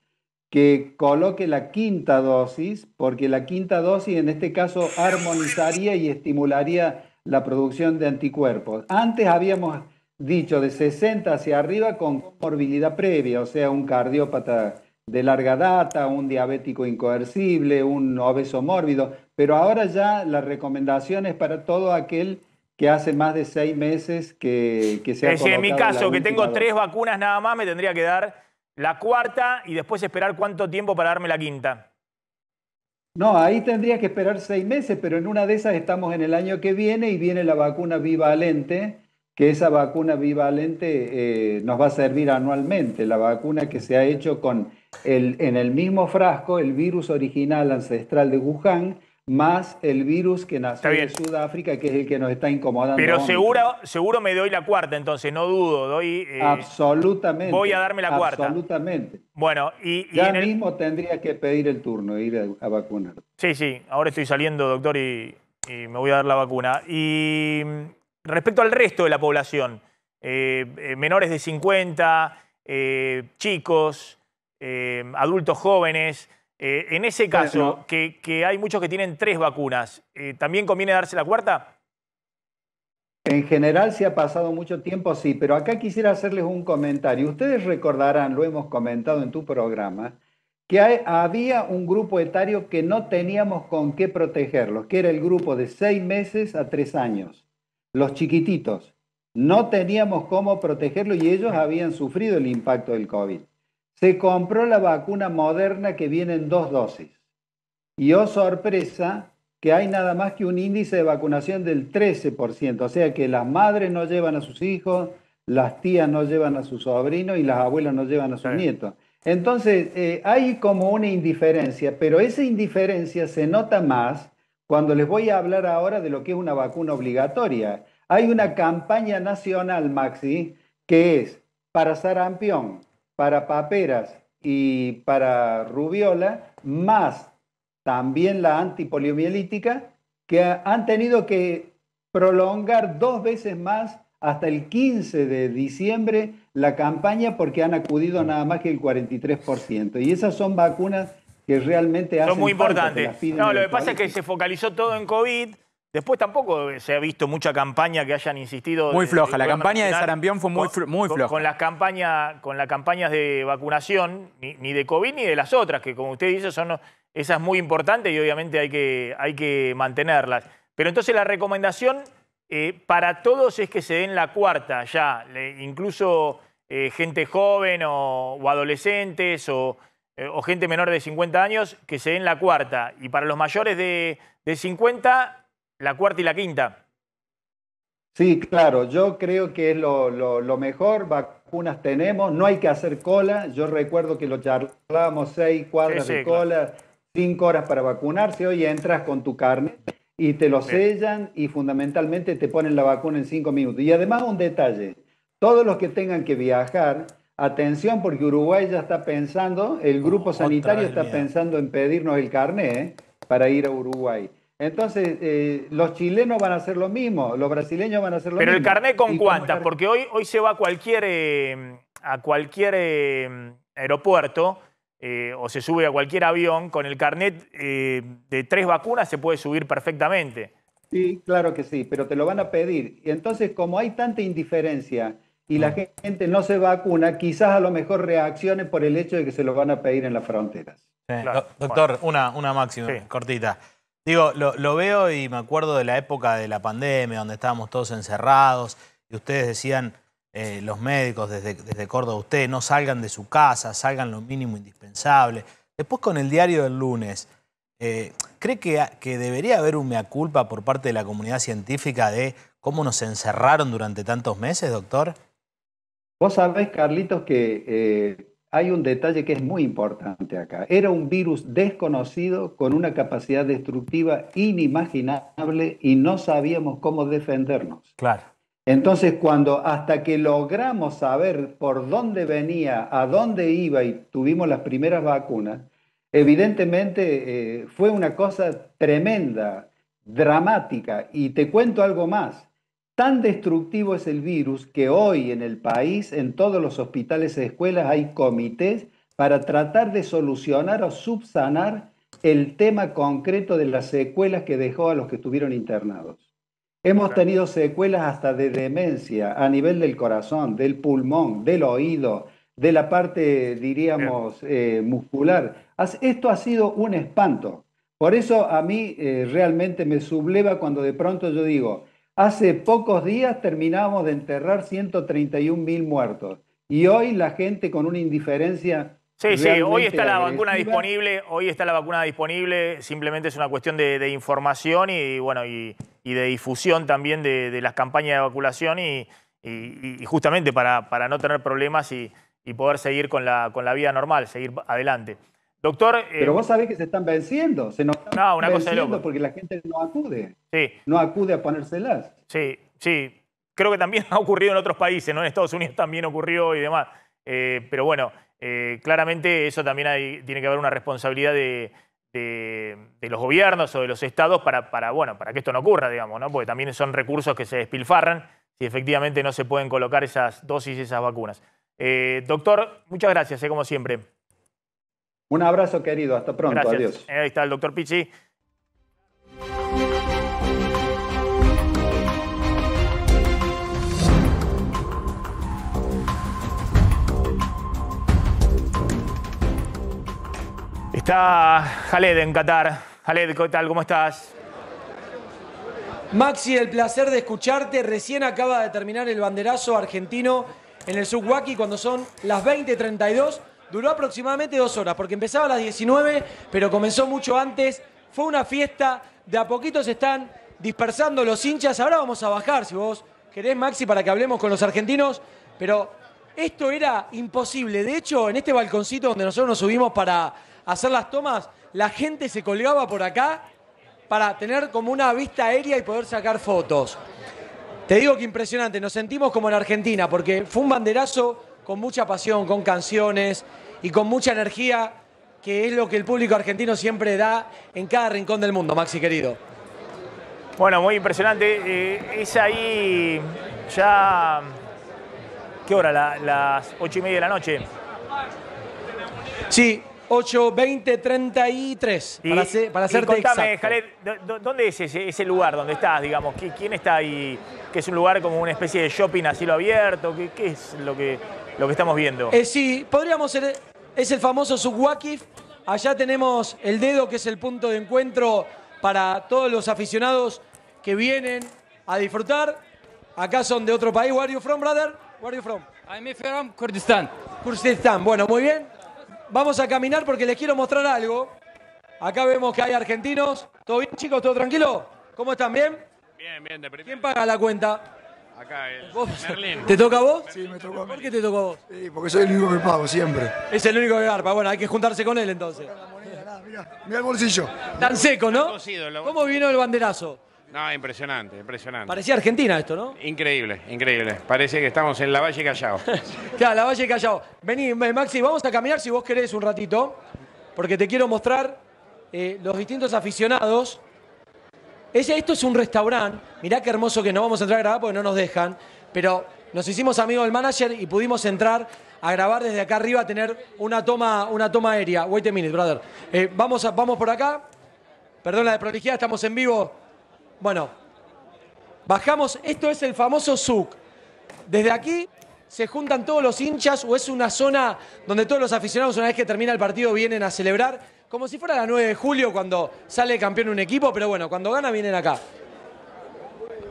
que coloque la quinta dosis, porque la quinta dosis en este caso armonizaría y estimularía la producción de anticuerpos. Antes habíamos dicho de 60 hacia arriba con morbilidad previa, o sea, un cardiópata de larga data, un diabético incoercible, un obeso mórbido, pero ahora ya la recomendación es para todo aquel que hace más de seis meses que, se ha en mi caso, que tengo tres vacunas nada más, me tendría que dar la cuarta y después esperar cuánto tiempo para darme la quinta. No, ahí tendría que esperar seis meses, pero en una de esas estamos en el año que viene y viene la vacuna bivalente, que esa vacuna bivalente eh, nos va a servir anualmente, la vacuna que se ha hecho con el, en el mismo frasco el virus original ancestral de Wuhan más el virus que nació en Sudáfrica, que es el que nos está incomodando. Pero seguro, seguro me doy la cuarta, entonces, no dudo. Doy, eh, absolutamente. Voy a darme la cuarta. Absolutamente. Bueno, y, ya mismo tendría que pedir el turno, ir a, vacunar. Sí, sí, ahora estoy saliendo, doctor, y, me voy a dar la vacuna. Y mm, respecto al resto de la población, eh, eh, menores de 50, chicos, adultos jóvenes eh, en ese caso, que, hay muchos que tienen tres vacunas, eh, ¿también conviene darse la cuarta? En general se ha pasado mucho tiempo, sí, pero acá quisiera hacerles un comentario. Ustedes recordarán, lo hemos comentado en tu programa, que había un grupo etario que no teníamos con qué protegerlos, que era el grupo de seis meses a tres años, los chiquititos. No teníamos cómo protegerlos y ellos habían sufrido el impacto del COVID se compró la vacuna moderna que viene en dos dosis. Y oh sorpresa, que hay nada más que un índice de vacunación del 13%, o sea que las madres no llevan a sus hijos, las tías no llevan a sus sobrinos y las abuelas no llevan a sus nietos. Entonces, eh, hay como una indiferencia, pero esa indiferencia se nota más cuando les voy a hablar ahora de lo que es una vacuna obligatoria. Hay una campaña nacional, Maxi, que es para sarampión, para Paperas y para Rubiola, más también la antipoliomielítica, que han tenido que prolongar dos veces más hasta el 15 de diciembre la campaña porque han acudido nada más que el 43%. Y esas son vacunas que realmente hacen... Son muy importantes. No, lo que pasa es que se focalizó todo en COVID Después tampoco se ha visto mucha campaña que hayan insistido. Muy floja, la campaña de Sarampión fue muy, muy floja. Con, las campañas, con las campañas de vacunación, ni, de COVID ni de las otras, que como usted dice, son esas muy importantes y obviamente hay que, hay que mantenerlas. Pero entonces la recomendación eh, para todos es que se den la cuarta ya, incluso eh, gente joven o, adolescentes eh, o, gente menor de 50 años, que se den la cuarta. Y para los mayores de, de 50 la cuarta y la quinta. Sí, claro, yo creo que es lo, mejor, vacunas tenemos, no hay que hacer cola, yo recuerdo que lo charlábamos seis cuadras de cola, cinco horas para vacunarse, hoy entras con tu carne y te lo sellan y fundamentalmente te ponen la vacuna en cinco minutos. Y además un detalle, todos los que tengan que viajar, atención porque Uruguay ya está pensando, el grupo sanitario está pensando en pedirnos el carné para ir a Uruguay. Entonces, eh, los chilenos van a hacer lo mismo, los brasileños van a hacer lo mismo. Pero el carnet con cuántas, porque hoy, hoy se va a cualquier, eh, a cualquier eh, aeropuerto o se sube a cualquier avión, con el carnet de tres vacunas se puede subir perfectamente. Sí, claro que sí, pero te lo van a pedir. Y entonces, como hay tanta indiferencia y la mm. gente no se vacuna, quizás a lo mejor reaccione por el hecho de que se lo van a pedir en las fronteras. Doctor, una, una máxima cortita. Digo, lo, veo y me acuerdo de la época de la pandemia, donde estábamos todos encerrados y ustedes decían, eh, los médicos desde, Córdoba, ustedes no salgan de su casa, salgan lo mínimo indispensable. Después con el diario del lunes, eh, ¿cree que, que, debería haber un mea culpa por parte de la comunidad científica de cómo nos encerraron durante tantos meses, doctor? Vos sabés, Carlitos, que eh, hay un detalle que es muy importante acá. Era un virus desconocido con una capacidad destructiva inimaginable y no sabíamos cómo defendernos. Claro. Entonces, cuando hasta que logramos saber por dónde venía, a dónde iba y tuvimos las primeras vacunas, evidentemente eh, fue una cosa tremenda, dramática. Y te cuento algo más. Tan destructivo es el virus que hoy en el país, en todos los hospitales y escuelas, hay comités para tratar de solucionar o subsanar el tema concreto de las secuelas que dejó a los que estuvieron internados. Hemos tenido secuelas hasta de demencia a nivel del corazón, del pulmón, del oído, de la parte, diríamos, eh, muscular. Esto ha sido un espanto. Por eso a mí eh, realmente me subleva cuando de pronto yo digo, Hace pocos días terminamos de enterrar 131 mil muertos y hoy la gente con una indiferencia Sí, sí, hoy está la vacuna disponible, hoy está la vacuna disponible, simplemente es una cuestión de, información y bueno, y, de difusión también de, las campañas de vacunación y, justamente para, no tener problemas y, poder seguir con la, con la vida normal, seguir adelante. Doctor. Eh, pero vos sabés que se están venciendo, se no, una cosa de porque la gente no acude. Sí. No acude a ponérselas. Sí, sí. Creo que también ha ocurrido en otros países, ¿no? En Estados Unidos también ocurrió y demás. Eh, pero bueno, eh, claramente eso también tiene que haber una responsabilidad de, los gobiernos o de los estados para, bueno, para que esto no ocurra, digamos, ¿no? Porque también son recursos que se despilfarran si efectivamente no se pueden colocar esas dosis, y esas vacunas. doctor, muchas gracias, como siempre. Un abrazo querido, hasta pronto, adiós. Eh, ahí está el doctor Pichi. Está Jaled en Qatar. Jaled, ¿Cómo estás? Maxi, el placer de escucharte. Recién acaba de terminar el banderazo argentino en el Subwaki cuando son las 20.32. Duró aproximadamente dos horas, porque empezaba a las 19, pero comenzó mucho antes. Fue una fiesta, de a poquito se están dispersando los hinchas. Ahora vamos a bajar, si vos querés, Maxi, para que hablemos con los argentinos, pero esto era imposible. De hecho, en este balconcito donde nosotros nos subimos para hacer las tomas, la gente se colgaba por acá para tener como una vista aérea y poder sacar fotos. Te digo que impresionante, nos sentimos como en Argentina, porque fue un banderazo con mucha pasión, con canciones y con mucha energía, que es lo que el público argentino siempre da en cada rincón del mundo, Maxi querido. Bueno, muy impresionante. Eh, es ahí ya. ¿Qué hora? las ocho y media de la noche. Sí, 8, 20, Y, para, ser, para hacerte y contame, exacto. ¿dónde es ese, lugar donde estás, digamos? ¿Quién está ahí? ¿Que es un lugar como una especie de shopping a cielo abierto? qué es lo que, lo que estamos viendo. Eh, sí, podríamos ser, es el famoso subwakif. Allá tenemos el dedo, que es el punto de encuentro para todos los aficionados que vienen a disfrutar. Acá son de otro país. Where are you from, brother? Where are you from? I'm from Kurdistan. Kurdistan, bueno, muy bien. Vamos a caminar porque les quiero mostrar algo. Acá vemos que hay argentinos. ¿Todo bien, chicos? ¿Todo tranquilo? ¿Cómo están? ¿Bien? Bien, bien, ¿Quién paga la cuenta? acá eh, ¿Te toca a vos? Sí, me tocó a mí. ¿Por qué te tocó a vos? Sí, porque soy el único que pago siempre. Es el único que garpa. Bueno, hay que juntarse con él entonces. Mira el bolsillo. Tan seco, ¿no? ¿Cómo vino el banderazo? No, impresionante, impresionante. Parecía Argentina esto, ¿no? Increíble, increíble. Parece que estamos en la Valle Callao. Claro, la Valle Callao. Vení, eh, Maxi, vamos a caminar si vos querés un ratito, porque te quiero mostrar eh, los distintos aficionados esto es un restaurante. Mirá qué hermoso que no vamos a entrar a grabar porque no nos dejan. Pero nos hicimos amigos del manager y pudimos entrar a grabar desde acá arriba, a tener una toma, una toma aérea. Wait a minute, brother. Eh, vamos, a, vamos por acá. Perdón la de prolijidad, estamos en vivo. Bueno, bajamos. Esto es el famoso Zouk. Desde aquí se juntan todos los hinchas o es una zona donde todos los aficionados, una vez que termina el partido, vienen a celebrar como si fuera la 9 de julio cuando sale campeón un equipo, pero bueno, cuando gana vienen acá.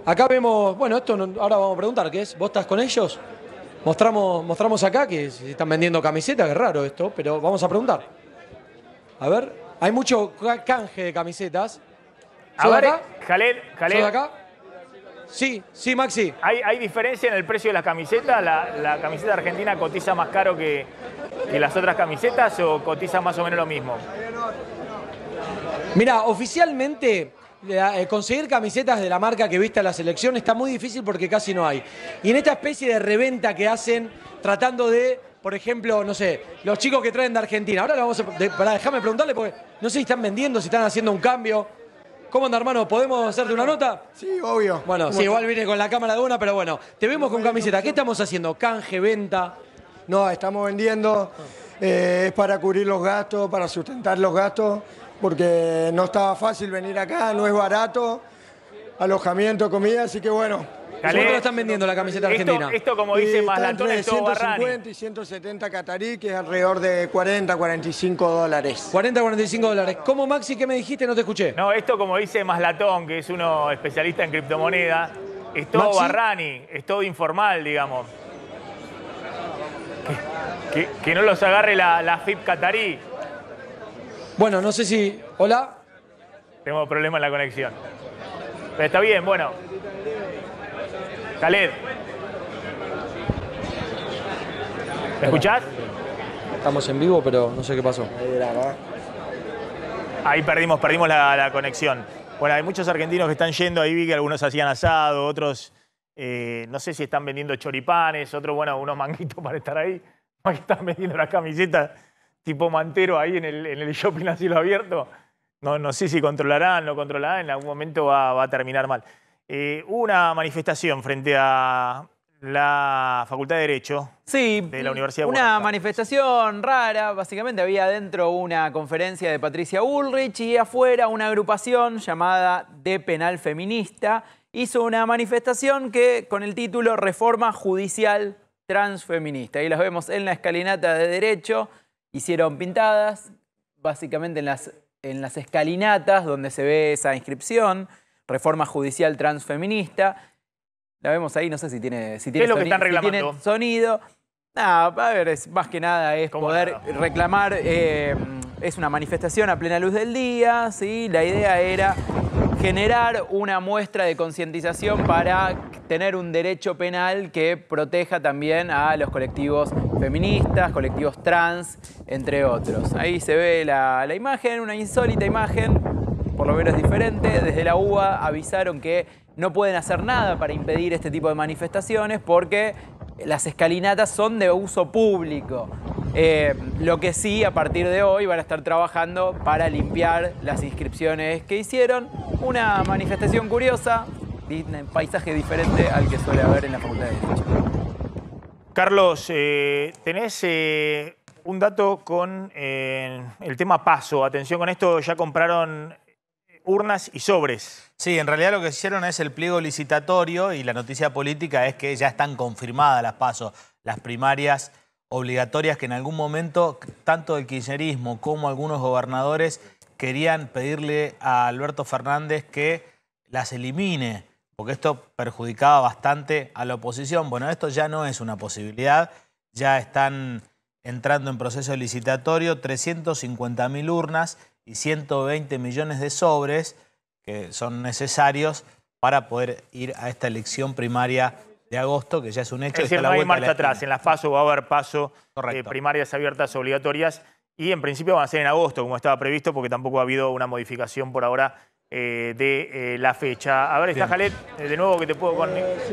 Acá vemos, bueno, esto ahora vamos a preguntar, ¿qué es? ¿Vos estás con ellos? Mostramos, mostramos acá que se están vendiendo camisetas, que raro esto, pero vamos a preguntar. A ver, hay mucho canje de camisetas. ¿Sos a ver, acá? acá? Sí, sí, Maxi. ¿Hay, diferencia en el precio de las camisetas? ¿La, camiseta argentina cotiza más caro que, las otras camisetas o cotiza más o menos lo mismo? Mira, oficialmente eh, conseguir camisetas de la marca que viste a la selección está muy difícil porque casi no hay. Y en esta especie de reventa que hacen tratando de por ejemplo, no sé, los chicos que traen de Argentina. Ahora lo vamos a. para dejarme preguntarle, porque no sé si están vendiendo, si están haciendo un cambio. ¿Cómo anda, hermano? ¿Podemos hacerte una nota? Sí, obvio. Bueno, igual viene con la cámara de una, pero bueno, te vemos con camiseta. ¿Qué estamos haciendo? ¿Canje, venta? No, estamos vendiendo. Eh, es para cubrir los gastos, para sustentar los gastos, porque no estaba fácil venir acá, no es barato. Alojamiento, comida, así que bueno, ¿Cómo lo están vendiendo la camiseta argentina? Esto, esto como dice Maslatón, es todo 150 y 170 catarí, que es alrededor de 40, 45 dólares. 40, 45 dólares. ¿Cómo, Maxi, qué me dijiste? No te escuché. No, esto como dice Maslatón, que es uno especialista en criptomonedas, es todo Barrani, es todo informal, digamos. Que, no los agarre la, la FIP catarí. Bueno, no sé si... ¿Hola? Tengo problema en la conexión. Pero está bien, bueno. Khaled. ¿Me escuchás? Estamos en vivo, pero no sé qué pasó. Ahí perdimos, perdimos la, conexión. Bueno, hay muchos argentinos que están yendo. Ahí vi que algunos hacían asado, otros eh, no sé si están vendiendo choripanes, otros, bueno, unos manguitos para estar ahí. que están vendiendo las camisetas tipo mantero ahí en el, en el shopping a cielo abierto. No, no sé si controlarán, no controlarán. En algún momento va a terminar mal. Eh, una manifestación frente a la Facultad de Derecho sí, de la Universidad de Una manifestación rara, básicamente había dentro una conferencia de Patricia Ulrich y afuera una agrupación llamada De Penal Feminista hizo una manifestación que con el título Reforma Judicial Transfeminista. Y las vemos en la escalinata de Derecho, hicieron pintadas, básicamente en las escalinatas donde se ve esa inscripción reforma judicial transfeminista. La vemos ahí, no sé si tiene, si tiene, lo que sonido. Nada, ah, a ver, es, más que nada es poder reclamar, eh, es una manifestación a plena luz del día, ¿sí? La idea era generar una muestra de concientización para tener un derecho penal que proteja también a los colectivos feministas, colectivos trans, entre otros. Ahí se ve la imagen, una insólita imagen por lo diferente. Desde la UBA avisaron que no pueden hacer nada para impedir este tipo de manifestaciones porque las escalinatas son de uso público. Eh, lo que sí, a partir de hoy van a estar trabajando para limpiar las inscripciones que hicieron. Una manifestación curiosa, paisaje diferente al que suele haber en la Facultad de Derecho. Carlos, eh, tenés eh, un dato con el tema paso. Atención con esto, ya compraron urnas y sobres. Sí, en realidad lo que hicieron es el pliego licitatorio y la noticia política es que ya están confirmadas las pasos, las primarias obligatorias que en algún momento tanto el kirchnerismo como algunos gobernadores querían pedirle a Alberto Fernández que las elimine, porque esto perjudicaba bastante a la oposición. Bueno, esto ya no es una posibilidad, ya están entrando en proceso licitatorio 350.000 urnas y 120 millones de sobres que son necesarios para poder ir a esta elección primaria de agosto, que ya es un hecho. Es decir, no hay marcha atrás. En la Faso va a haber PASO de eh, primarias abiertas obligatorias y en principio van a ser en agosto, como estaba previsto, porque tampoco ha habido una modificación por ahora eh, de eh, la fecha. A ver, está Jalet, de nuevo que te puedo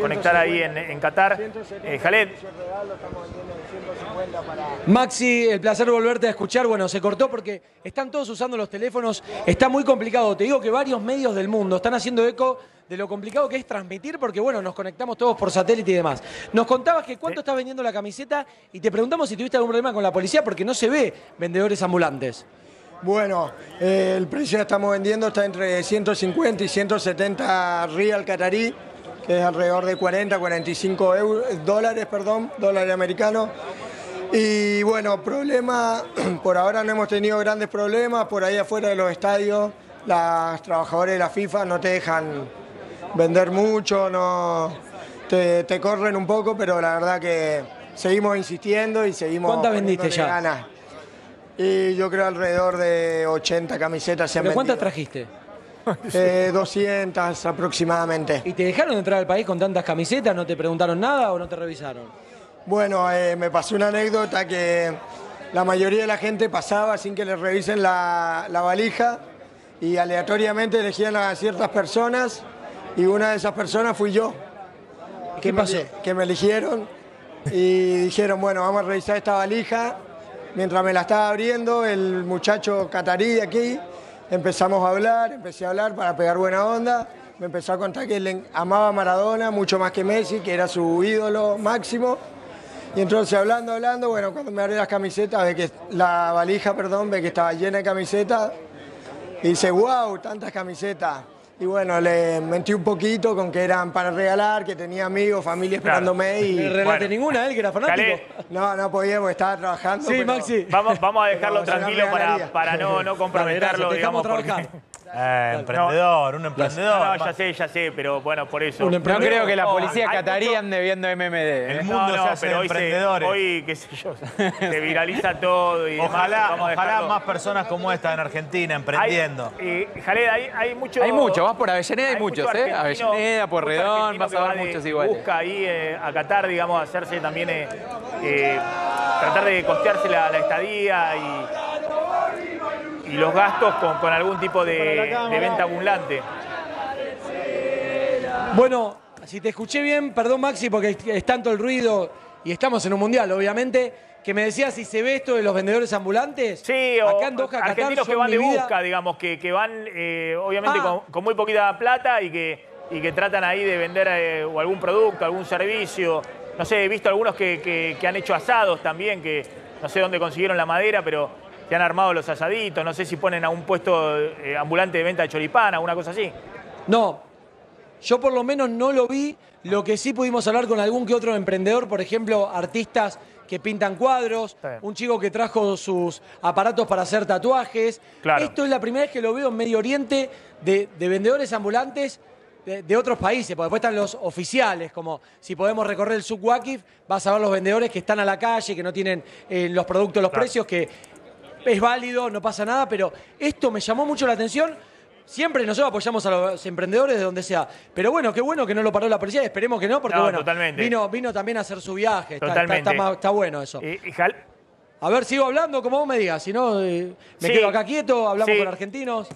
conectar ahí en, en Qatar. Jalet. Maxi, el placer volverte a escuchar. Bueno, se cortó porque están todos usando los teléfonos. Está muy complicado. Te digo que varios medios del mundo están haciendo eco de lo complicado que es transmitir porque, bueno, nos conectamos todos por satélite y demás. Nos contabas que cuánto estás vendiendo la camiseta y te preguntamos si tuviste algún problema con la policía porque no se ve vendedores ambulantes. Bueno, eh, el precio que estamos vendiendo está entre 150 y 170 real catarí, que es alrededor de 40, 45 dólares, perdón, dólares americanos. Y bueno, problema, por ahora no hemos tenido grandes problemas, por ahí afuera de los estadios, las trabajadores de la FIFA no te dejan vender mucho, no te, corren un poco, pero la verdad que seguimos insistiendo y seguimos... ¿Cuántas vendiste ya? Y yo creo alrededor de 80 camisetas se han ¿Cuántas trajiste? 200 eh, aproximadamente. ¿Y te dejaron entrar al país con tantas camisetas? ¿No te preguntaron nada o no te revisaron? Bueno, eh, me pasó una anécdota que la mayoría de la gente pasaba sin que les revisen la, valija y aleatoriamente elegían a ciertas personas y una de esas personas fui yo. ¿Qué que pasó? que me eligieron y dijeron, bueno, vamos a revisar esta valija. Mientras me la estaba abriendo, el muchacho catarí de aquí, empezamos a hablar, empecé a hablar para pegar buena onda. Me empezó a contar que él amaba a Maradona mucho más que Messi, que era su ídolo máximo y entonces hablando, hablando, bueno, cuando me abrí las camisetas, ve que la valija, perdón, ve que estaba llena de camisetas. Y dice, wow, tantas camisetas. Y bueno, le mentí un poquito con que eran para regalar, que tenía amigos, familia esperándome y... No ninguna, él que era fanático. No, no podíamos, estaba trabajando. Sí, Maxi. Vamos, vamos a dejarlo tranquilo para, no, no comprometerlo, Estamos trabajando. Eh, emprendedor, un emprendedor. No, ya sé, ya sé, pero bueno, por eso. No creo que la oh, policía cataría ande viendo MMD. El ¿eh? mundo se hace de emprendedores. Hoy, qué sé yo, se viraliza todo. Y ojalá ojalá más personas como esta en Argentina emprendiendo. Hay, hay, hay mucho... Hay muchos, vas por Avellaneda, hay, muchos, ¿eh? Avellaneda, Porredón, vas a ver muchos iguales. Busca ahí eh, a Qatar, digamos, hacerse también... tratar de costearse la, la estadía y y los gastos con, algún tipo de, venta abundante. Bueno, si te escuché bien, perdón Maxi, porque es tanto el ruido y estamos en un mundial, obviamente. Que me decías si se ve esto de los vendedores ambulantes. Sí, acá en argentinos que van de busca, digamos, que, van eh, obviamente ah. con, muy poquita plata y que, y que tratan ahí de vender eh, algún producto, algún servicio. No sé, he visto algunos que han hecho asados también, que no sé dónde consiguieron la madera, pero que han armado los asaditos, no sé si ponen a un puesto eh, ambulante de venta de choripana, alguna cosa así. No, yo por lo menos no lo vi. Lo que sí pudimos hablar con algún que otro emprendedor, por ejemplo, artistas que pintan cuadros, un chico que trajo sus aparatos para hacer tatuajes. Esto es la primera vez que lo veo en Medio Oriente de, vendedores ambulantes de, otros países, porque después están los oficiales, como si podemos recorrer el Subwakif, vas a ver los vendedores que están a la calle, que no tienen eh, los productos, los precios, que es válido, no pasa nada, pero esto me llamó mucho la atención. Siempre nosotros apoyamos a los emprendedores de donde sea. Pero bueno, qué bueno que no lo paró la policía. Esperemos que no, porque bueno, Vino, vino también a hacer su viaje. Está, Está, bueno eso. Eh, eh, a ver, sigo hablando como vos me digas. Si no, eh, me quedo acá quieto, hablamos con argentinos.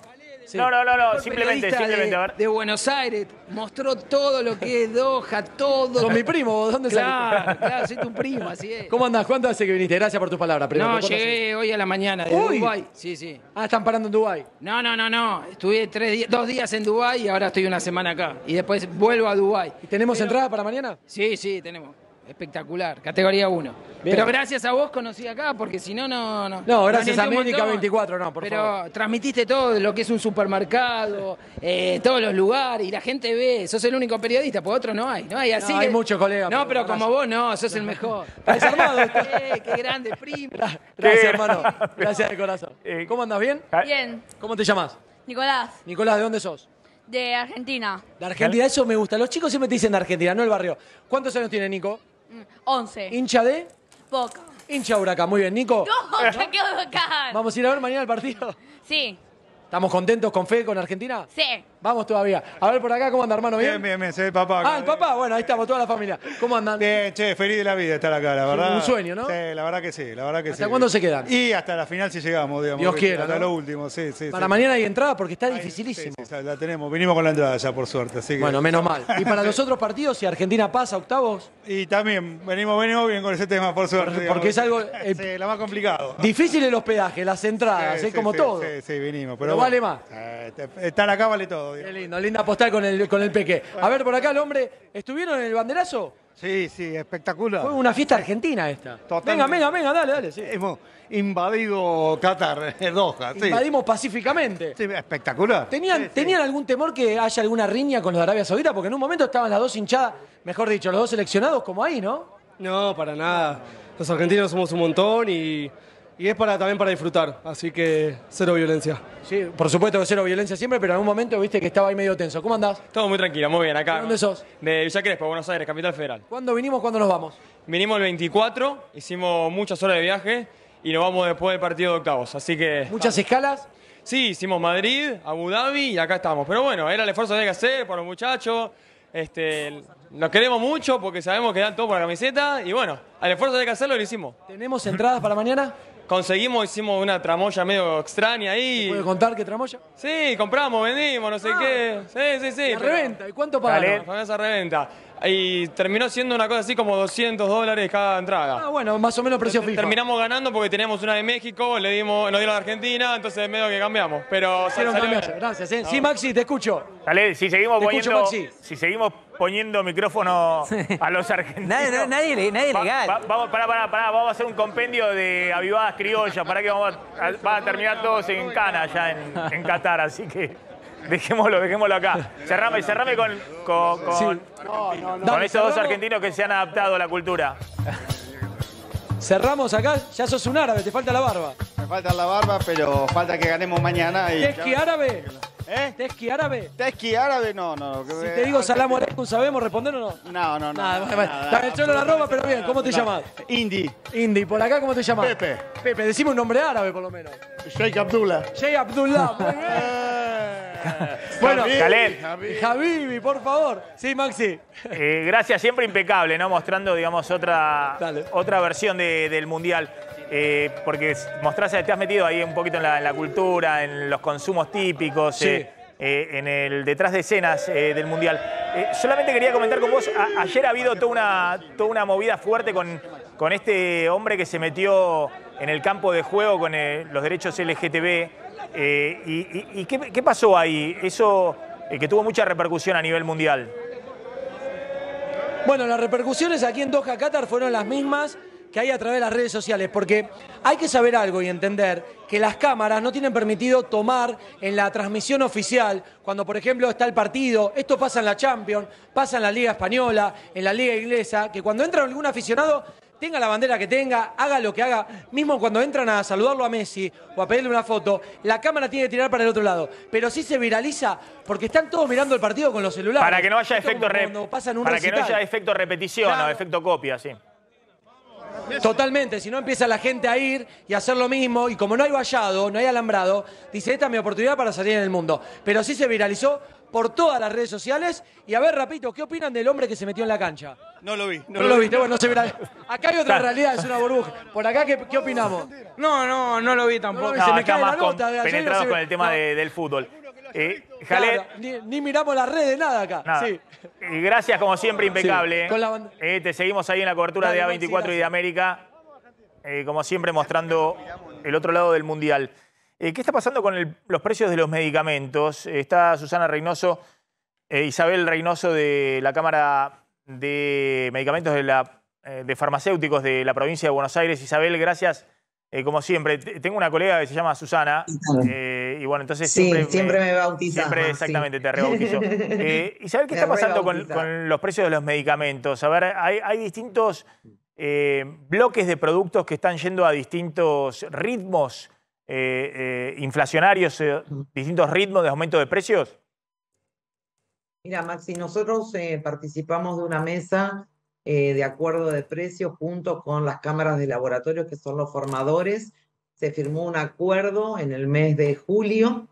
No, no, no, no. simplemente, simplemente. De, de Buenos Aires, mostró todo lo que es Doha, todo. Con mi primo, ¿dónde claro, saliste? Claro, soy tu primo, así es. ¿Cómo andás? ¿Cuánto hace que viniste? Gracias por tus palabras, primero. No, llegué hoy a la mañana de Sí, sí. Ah, están parando en Dubái. No, no, no, no. Estuve días, dos días en Dubái y ahora estoy una semana acá. Y después vuelvo a Dubai. tenemos entrada para mañana? Sí, sí, tenemos espectacular, categoría 1. Pero gracias a vos conocí acá, porque si no, no, no. No, gracias a Mónica 24, no, por favor. Pero transmitiste todo lo que es un supermercado, eh, todos los lugares, y la gente ve, sos el único periodista, porque otros no hay, no hay así. hay muchos colegas. No, pero, como vos no, sos el mejor. Gracias, hermano. Eh, qué, grande, primo. Gracias, hermano. Gracias de corazón. Eh, ¿Cómo andas? ¿Bien? Ah, Bien. ¿Cómo te llamas? Nicolás. Nicolás, ¿de dónde sos? De Argentina. De Argentina, eso me gusta. Los chicos siempre te dicen de Argentina, no el barrio. ¿Cuántos años tiene Nico? 11. Mm, ¿Hincha de? Boca. Hincha Huracán, muy bien, Nico. No, Vamos a ir a ver mañana el partido. Sí. ¿Estamos contentos con fe con Argentina? Sí. Vamos todavía. A ver por acá, ¿cómo anda, hermano? Bien, bien, bien, se ve el papá. Ah, el papá, bueno, ahí estamos, toda la familia. ¿Cómo andan? Bien, che, feliz de la vida estar acá, la verdad. Un sueño, ¿no? Sí, la verdad que sí, la verdad que sí. ¿Hasta cuándo se quedan? Y hasta la final si llegamos, digamos. Dios quiera. Hasta lo último, sí, sí. Para mañana hay entrada porque está dificilísimo. Sí, sí, la tenemos, vinimos con la entrada ya, por suerte. Así que... Bueno, menos mal. ¿Y para los otros partidos, si Argentina pasa octavos? Y también, venimos, venimos bien con ese tema, por suerte. porque es algo. Eh, sí, lo más complicado. Difícil el hospedaje, las entradas, es como todo. Sí, sí, vinimos. Pero, vale más. Eh, estar acá vale todo. Qué lindo, linda postal con el, con el peque. A ver, por acá el hombre, ¿estuvieron en el banderazo? Sí, sí, espectacular. Fue una fiesta argentina esta. Venga, venga, venga, dale, dale. Hemos invadido Qatar, Doha. Invadimos pacíficamente. Sí, espectacular. ¿Tenían, ¿Tenían algún temor que haya alguna riña con los de Arabia Saudita? Porque en un momento estaban las dos hinchadas, mejor dicho, los dos seleccionados como ahí, ¿no? No, para nada. Los argentinos somos un montón y y es para, también para disfrutar, así que cero violencia. Sí, por supuesto que cero violencia siempre, pero en algún momento viste que estaba ahí medio tenso. ¿Cómo andás? Todo muy tranquilo, muy bien acá. ¿De dónde sos? De Villa Crespo, Buenos Aires, Capital Federal. ¿Cuándo vinimos, cuándo nos vamos? Vinimos el 24, hicimos muchas horas de viaje y nos vamos después del partido de octavos, así que... ¿Muchas escalas? Sí, hicimos Madrid, Abu Dhabi y acá estamos. Pero bueno, era el esfuerzo que hay que hacer por los muchachos. Este, nos queremos mucho porque sabemos que dan todo por la camiseta y bueno, al esfuerzo de hay que hacerlo lo hicimos. ¿Tenemos entradas para mañana? conseguimos, hicimos una tramoya medio extraña ahí. ¿Puedes contar qué tramoya? Sí, compramos, vendimos, no sé ah. qué. Sí, sí, sí. La reventa, ¿y cuánto pagaron? esa reventa y terminó siendo una cosa así como 200 dólares cada entrada. Ah, bueno, más o menos precio fijo. Terminamos ganando porque teníamos una de México, le dimos, nos dieron de Argentina, entonces medio que cambiamos. Pero Gracias, eh. Sí, Maxi, te escucho. Dale, si seguimos poniendo, si seguimos poniendo micrófono a los argentinos. nadie, nadie, nadie legal. vamos, pará, pará, pará, vamos a hacer un compendio de avivadas criollas, para que vamos a, terminar todos en cana ya en, en Qatar, así que. Dejémoslo, dejémoslo acá. Cerrame, cerrame con, con, con, con esos dos argentinos que se han adaptado a la cultura. Cerramos acá, ya sos un árabe, te falta la barba. Me falta la barba, pero falta que ganemos mañana. Y ¿Tesqui árabe? ¿Eh? ¿Tesqui árabe? ¿Tesqui árabe? No, no. Si te digo salam no ¿sabemos responder o no? No, no, no. Nada, el la roba, pero bien, ¿cómo te llamas? Indy. Indy, ¿por acá cómo te llamas? Pepe. Pepe, decime un nombre árabe por lo menos. Sheikh Abdullah. Sheikh Abdullah, muy bien. bueno, por favor. Sí, Maxi. Eh, gracias, siempre impecable, ¿no? Mostrando, digamos, otra, otra versión del Mundial. Eh, porque te has metido ahí un poquito en la, cultura, en los consumos típicos, eh, en el detrás de escenas del Mundial. solamente quería comentar con vos, ayer ha habido toda una, toda una movida fuerte con, con este hombre que se metió en el campo de juego con los derechos LGTB. Eh, ¿Y, qué, pasó ahí? Eso eh, que tuvo mucha repercusión a nivel mundial. Bueno, las repercusiones aquí en Doha, Qatar fueron las mismas que hay a través de las redes sociales, porque hay que saber algo y entender que las cámaras no tienen permitido tomar en la transmisión oficial, cuando por ejemplo está el partido, esto pasa en la Champions, pasa en la Liga Española, en la Liga Inglesa, que cuando entra algún aficionado tenga la bandera que tenga, haga lo que haga, mismo cuando entran a saludarlo a Messi o a pedirle una foto, la cámara tiene que tirar para el otro lado. Pero sí se viraliza porque están todos mirando el partido con los celulares. Para que no haya efecto efecto repetición o efecto copia, sí. Totalmente, si no empieza la gente a ir y a hacer lo mismo, y como no hay vallado, no hay alambrado, dice, esta es mi oportunidad para salir en el mundo. Pero sí se viralizó por todas las redes sociales. Y a ver, rapito, ¿qué opinan del hombre que se metió en la cancha? No lo vi. No, lo, se Acá hay otra realidad, es una burbuja. Por acá, ¿qué, opinamos? No, no, no lo vi tampoco. se más con el tema del fútbol. Eh, ni, miramos las redes, nada acá. Y eh, Gracias, como siempre, impecable. Eh. te seguimos ahí en la cobertura de A24 y de América. como siempre, mostrando el otro lado del Mundial. Eh, ¿Qué está pasando con los precios de los medicamentos? Eh, está Susana Reynoso, eh, Isabel Reynoso de la Cámara de Medicamentos de, Farmacéuticos de la provincia de Buenos Aires. Isabel, gracias. como siempre, tengo una colega que se llama Susana y bueno, entonces sí, siempre, me, bautiza. Siempre, exactamente, te rebautizo. Isabel, ¿qué está pasando con, los precios de los medicamentos? A ver, hay, hay distintos bloques de productos que están yendo a distintos ritmos. Eh, eh, inflacionarios, eh, distintos ritmos de aumento de precios? Mira, Maxi, nosotros participamos de una mesa de acuerdo de precios junto con las cámaras de laboratorio, que son los formadores. Se firmó un acuerdo en el mes de julio.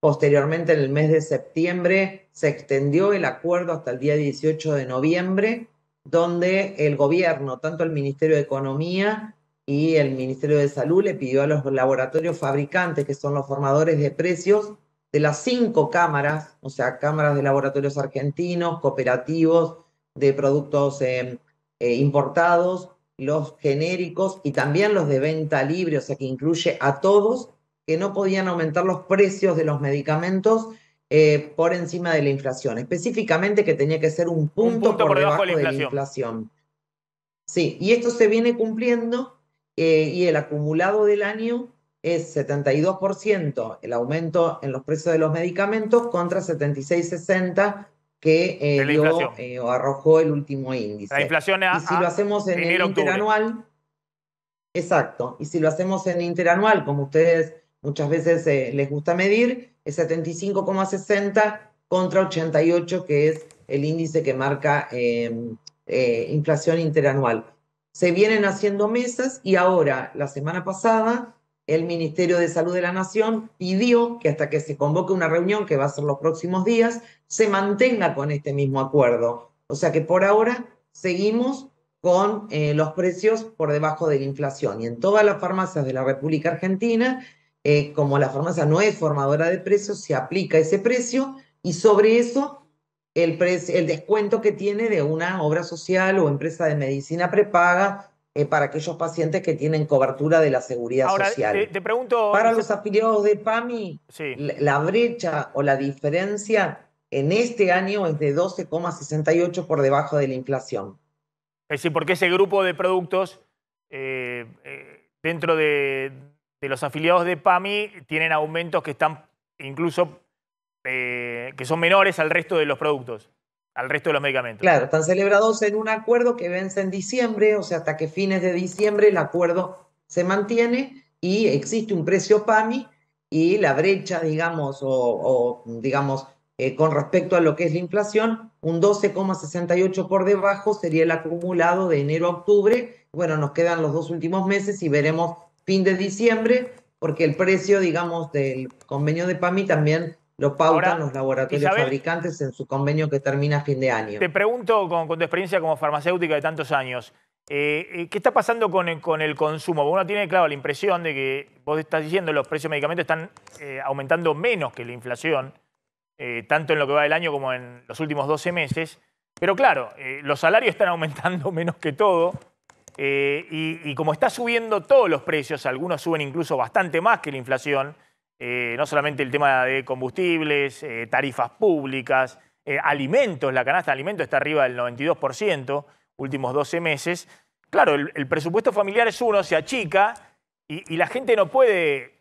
Posteriormente, en el mes de septiembre, se extendió el acuerdo hasta el día 18 de noviembre, donde el gobierno, tanto el Ministerio de Economía y el Ministerio de Salud le pidió a los laboratorios fabricantes, que son los formadores de precios, de las cinco cámaras, o sea, cámaras de laboratorios argentinos, cooperativos de productos em, eh, importados, los genéricos y también los de venta libre, o sea, que incluye a todos, que no podían aumentar los precios de los medicamentos eh, por encima de la inflación, específicamente que tenía que ser un punto, por, debajo, De la inflación. Sí, y esto se viene cumpliendo eh, y el acumulado del año es 72% el aumento en los precios de los medicamentos contra 76,60 que eh, dio, eh, arrojó el último índice. La inflación a, y si lo hacemos en interanual, exacto, y si lo hacemos en interanual, como ustedes muchas veces les gusta medir, es 75,60 contra 88, que es el índice que marca em, inflación interanual. Se vienen haciendo mesas y ahora, la semana pasada, el Ministerio de Salud de la Nación pidió que hasta que se convoque una reunión, que va a ser los próximos días, se mantenga con este mismo acuerdo. O sea que por ahora seguimos con eh, los precios por debajo de la inflación. Y en todas las farmacias de la República Argentina, eh, como la farmacia no es formadora de precios, se aplica ese precio y sobre eso el, descuento que tiene de una obra social o empresa de medicina prepaga eh, para aquellos pacientes que tienen cobertura de la seguridad social. Te, te pregunto. Para los afiliados de PAMI, la, brecha o la diferencia en este año es de 12,68 por debajo de la inflación. Es decir, porque ese grupo de productos eh, eh, dentro de los afiliados de PAMI tienen aumentos que están incluso eh, que son menores al resto de los productos, al resto de los medicamentos. Claro, están celebrados en un acuerdo que vence en diciembre, o sea, hasta que fines de diciembre el acuerdo se mantiene y existe un precio PAMI y la brecha, digamos, o, digamos, eh, con respecto a lo que es la inflación, un 12,68 por debajo sería el acumulado de enero a octubre. Bueno, nos quedan los dos últimos meses y veremos fin de diciembre, porque el precio, digamos, del convenio de PAMI también lo pautan los laboratorios fabricantes en su convenio que termina a fin de año. Te pregunto, con, tu experiencia como farmacéutica de tantos años, eh, eh, ¿qué está pasando con el, con el consumo? Uno tiene, claro, la impresión de que vos estás diciendo los precios de medicamentos están eh, aumentando menos que la inflación, tanto en lo que va del año como en los últimos 12 meses. Pero claro, los salarios están aumentando menos que todo. Y, y como está subiendo todos los precios, algunos suben incluso bastante más que la inflación, eh, no solamente el tema de combustibles, eh, tarifas públicas, eh, alimentos, la canasta de alimentos está arriba del 92%, últimos 12 meses. Claro, el, presupuesto familiar es uno, se achica y, la gente no puede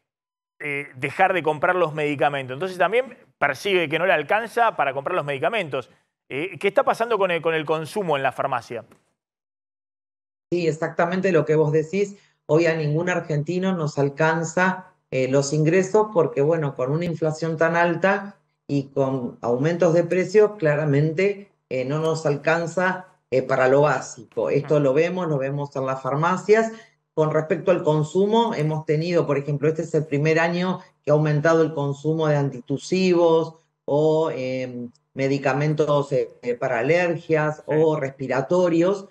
dejar de comprar los medicamentos. Entonces también percibe que no le alcanza para comprar los medicamentos. ¿Qué está pasando con el consumo en la farmacia? Sí, exactamente lo que vos decís. Hoy a ningún argentino nos alcanza eh, los ingresos porque, bueno, con una inflación tan alta y con aumentos de precios, claramente eh, no nos alcanza eh, para lo básico. Esto lo vemos, lo vemos en las farmacias. Con respecto al consumo, hemos tenido, por ejemplo, este es el primer año que ha aumentado el consumo de antitusivos o em, medicamentos para alergias o respiratorios,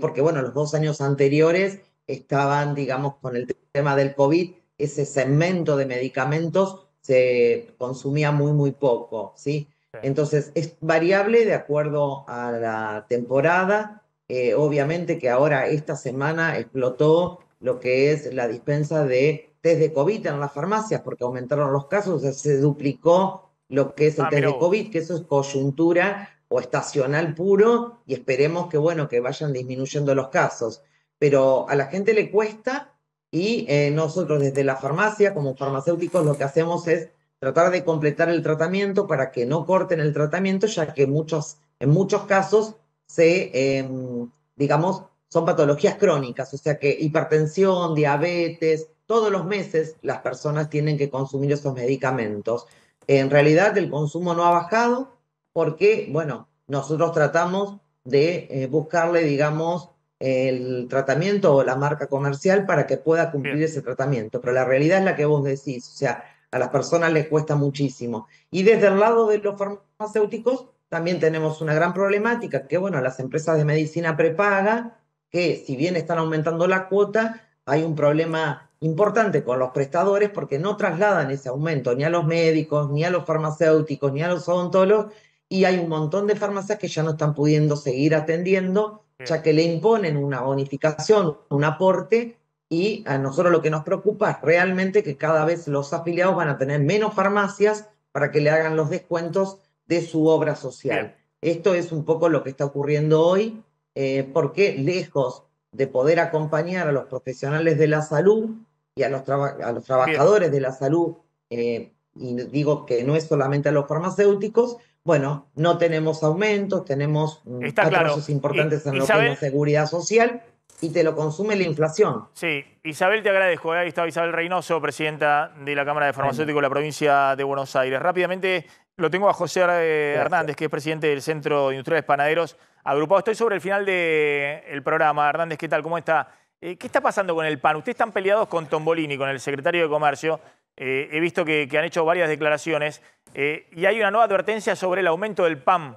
porque, bueno, los dos años anteriores estaban, digamos, con el tema del COVID, ese segmento de medicamentos se consumía muy, muy poco, ¿sí? Entonces, es variable de acuerdo a la temporada. Eh, obviamente que ahora esta semana explotó lo que es la dispensa de test de COVID en las farmacias, porque aumentaron los casos, se duplicó lo que es el ah, test de COVID, que eso es coyuntura o estacional puro, y esperemos que, bueno, que vayan disminuyendo los casos. Pero a la gente le cuesta y eh, nosotros desde la farmacia, como farmacéuticos, lo que hacemos es tratar de completar el tratamiento para que no corten el tratamiento, ya que muchos, en muchos casos se, em, digamos, son patologías crónicas, o sea que hipertensión, diabetes, todos los meses las personas tienen que consumir esos medicamentos. En realidad el consumo no ha bajado porque, bueno, nosotros tratamos de eh, buscarle, digamos, el tratamiento o la marca comercial para que pueda cumplir ese tratamiento. Pero la realidad es la que vos decís, o sea, a las personas les cuesta muchísimo. Y desde el lado de los farmacéuticos también tenemos una gran problemática, que bueno, las empresas de medicina prepaga, que si bien están aumentando la cuota, hay un problema importante con los prestadores porque no trasladan ese aumento ni a los médicos, ni a los farmacéuticos, ni a los odontólogos, y hay un montón de farmacias que ya no están pudiendo seguir atendiendo ya que le imponen una bonificación, un aporte, y a nosotros lo que nos preocupa es realmente que cada vez los afiliados van a tener menos farmacias para que le hagan los descuentos de su obra social. Esto es un poco lo que está ocurriendo hoy, eh, porque lejos de poder acompañar a los profesionales de la salud y a los, trabajadores de la salud, eh, y digo que no es solamente a los farmacéuticos, bueno, no tenemos aumentos, tenemos mm, Está importantes en lo que es la seguridad social y te lo consume la inflación. Sí, Isabel, te agradezco. ¿eh? Ahí está Isabel Reynoso, presidenta de la Cámara de Farmacéuticos de la provincia de Buenos Aires. Rápidamente lo tengo a José eh, Hernández, que es presidente del Centro de Panaderos Agrupado. Estoy sobre el final del el programa. Hernández, ¿qué tal? ¿Cómo está? Eh, ¿Qué está pasando con el pan? Ustedes están peleados con Tombolini, con el secretario de Comercio. Eh, he visto que, han hecho varias declaraciones eh, y hay una nueva advertencia sobre el aumento del PAM,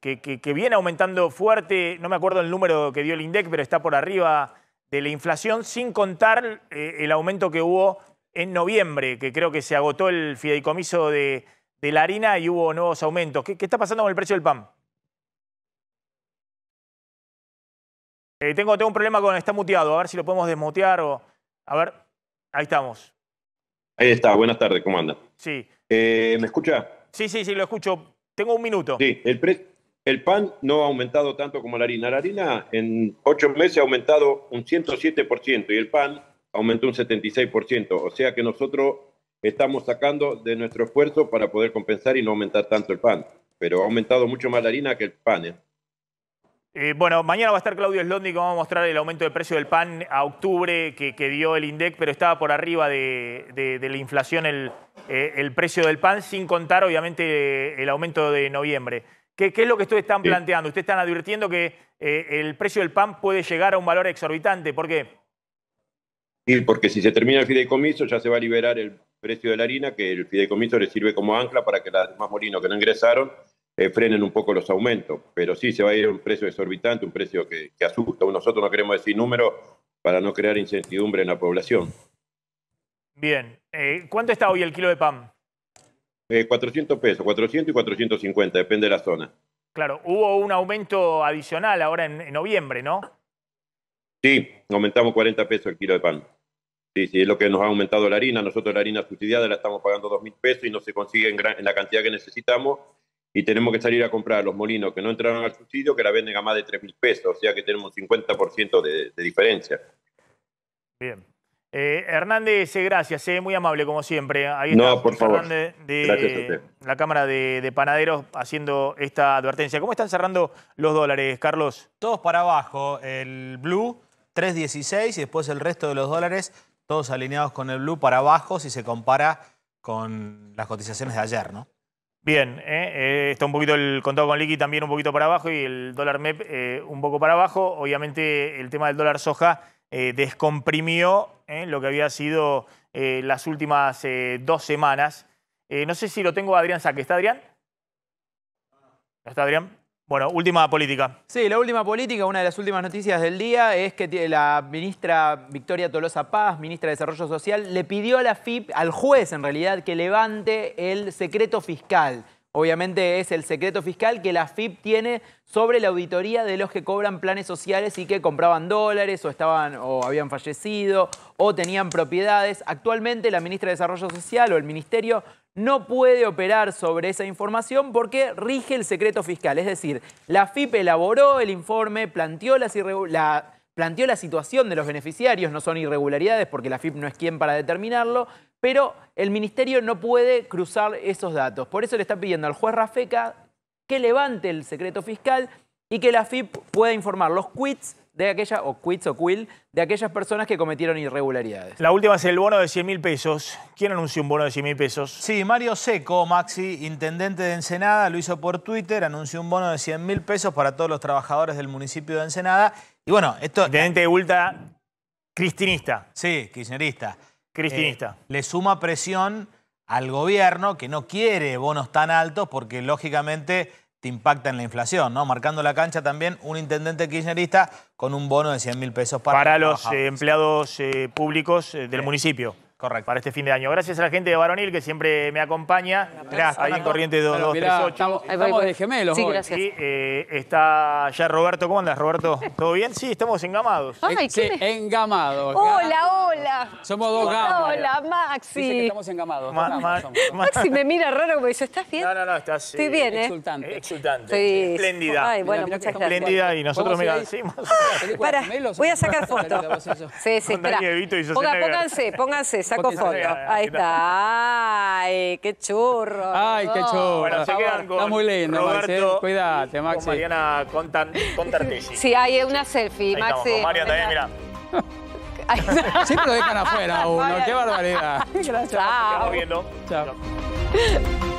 que, viene aumentando fuerte, no me acuerdo el número que dio el INDEC, pero está por arriba de la inflación, sin contar eh, el aumento que hubo en noviembre, que creo que se agotó el fideicomiso de, la harina y hubo nuevos aumentos. ¿Qué, está pasando con el precio del PAM? tengo, tengo un problema con... Está muteado, a ver si lo podemos desmutear o... A ver, ahí estamos. Ahí está, buenas tardes, ¿cómo anda? Sí. Eh, ¿Me escucha? Sí, sí, sí, lo escucho. Tengo un minuto. Sí, el, el pan no ha aumentado tanto como la harina. La harina en ocho meses ha aumentado un 107% y el pan aumentó un 76%. O sea que nosotros estamos sacando de nuestro esfuerzo para poder compensar y no aumentar tanto el pan. Pero ha aumentado mucho más la harina que el pan. ¿eh? Eh, bueno, mañana va a estar Claudio Slondi que vamos a mostrar el aumento de precio del pan a octubre que, dio el INDEC, pero estaba por arriba de, la inflación eh, el, precio del pan, sin contar obviamente el aumento de noviembre. ¿Qué, es lo que ustedes están planteando? Ustedes están advirtiendo que eh, el precio del pan puede llegar a un valor exorbitante. ¿Por qué? porque si se termina el fideicomiso ya se va a liberar el precio de la harina, que el fideicomiso le sirve como ancla para que las demás molinos que no ingresaron eh, frenen un poco los aumentos. Pero sí, se va a ir a un precio exorbitante, un precio que, asusta. Nosotros no queremos decir números para no crear incertidumbre en la población. Bien. Eh, ¿Cuánto está hoy el kilo de pan? 400 eh, pesos, 400 y 450, depende de la zona. Claro, hubo un aumento adicional ahora en, noviembre, ¿no? Sí, aumentamos 40 pesos el kilo de pan. Sí, sí, es lo que nos ha aumentado la harina. Nosotros la harina subsidiada la estamos pagando 2.000 pesos y no se consigue en la cantidad que necesitamos y tenemos que salir a comprar los molinos que no entraron al subsidio, que la venden a más de 3.000 pesos, o sea que tenemos un 50% de, diferencia. Bien. Eh, Hernández, eh, gracias, eh, muy amable como siempre. Ahí está no, por de la Cámara de, de, Panaderos haciendo esta advertencia. ¿Cómo están cerrando los dólares, Carlos? Todos para abajo, el blue 3.16 y después el resto de los dólares, todos alineados con el blue para abajo si se compara con las cotizaciones de ayer, ¿no? Bien, ¿eh? Eh, está un poquito el contado con liqui también un poquito para abajo y el dólar MEP eh, un poco para abajo. Obviamente el tema del dólar soja descomprimió lo que había sido las últimas dos semanas. no sé si lo tengo Adrián Saque. ¿Está Adrián? ¿Está Adrián? Bueno, última política. Sí, la última política, una de las últimas noticias del día, es que la ministra Victoria Tolosa Paz, ministra de Desarrollo Social, le pidió a la FIP, al juez en realidad, que levante el secreto fiscal. Obviamente es el secreto fiscal que la FIP tiene sobre la auditoría de los que cobran planes sociales y que compraban dólares o estaban o habían fallecido o tenían propiedades. Actualmente la ministra de Desarrollo Social o el ministerio no puede operar sobre esa información porque rige el secreto fiscal, es decir, la FIP elaboró el informe, planteó las planteó la situación de los beneficiarios, no son irregularidades porque la FIP no es quien para determinarlo, pero el ministerio no puede cruzar esos datos. Por eso le está pidiendo al juez Rafeca que levante el secreto fiscal y que la FIP pueda informar los quits de aquella, o quits o quill, de aquellas personas que cometieron irregularidades. La última es el bono de 100 mil pesos. ¿Quién anunció un bono de 100 mil pesos? Sí, Mario Seco, Maxi, intendente de Ensenada, lo hizo por Twitter, anunció un bono de 100 mil pesos para todos los trabajadores del municipio de Ensenada. Y bueno, esto... Intendente de Ulta, cristinista. Sí, kirchnerista. Cristinista. Eh, le suma presión al gobierno que no quiere bonos tan altos porque lógicamente te impacta en la inflación, ¿no? Marcando la cancha también un intendente kirchnerista con un bono de 100 mil pesos para, los eh, empleados eh, públicos del municipio. Correcto. Para este fin de año. Gracias a la gente de Varonil que siempre me acompaña. Gracias. Ahí en Corriente 2238. Estamos, de gemelos sí, Gracias. Y eh, está ya Roberto. ¿Cómo andas, Roberto? ¿Todo bien? Sí, estamos engamados. Ay, eh, ¿qué? Sí, engamados. Hola, hola. Somos dos gamas. Hola, Maxi. Dice que estamos engamados. Maxi me mira raro como dice, ¿estás bien? No, no, no, estás Estoy eh, bien, ¿eh? Exultante. Exultante. Sí. Espléndida. Ay, bueno, muchas gracias. Espléndida y nosotros, mira, decimos. Para, voy a sacar fotos. Sí, sí, espera. Pónganse, pónganse saco foto. Ahí está. Ay, qué churro. Ay, qué churro. quedan Está muy lindo, Maxi. ¿eh? Cuídate, Maxi. Con Mariana contarte Sí, hay una selfie, Ahí Maxi. Con Mariana también, mira. Siempre lo dejan afuera uno, qué barbaridad. Gracias. Chao. Chao.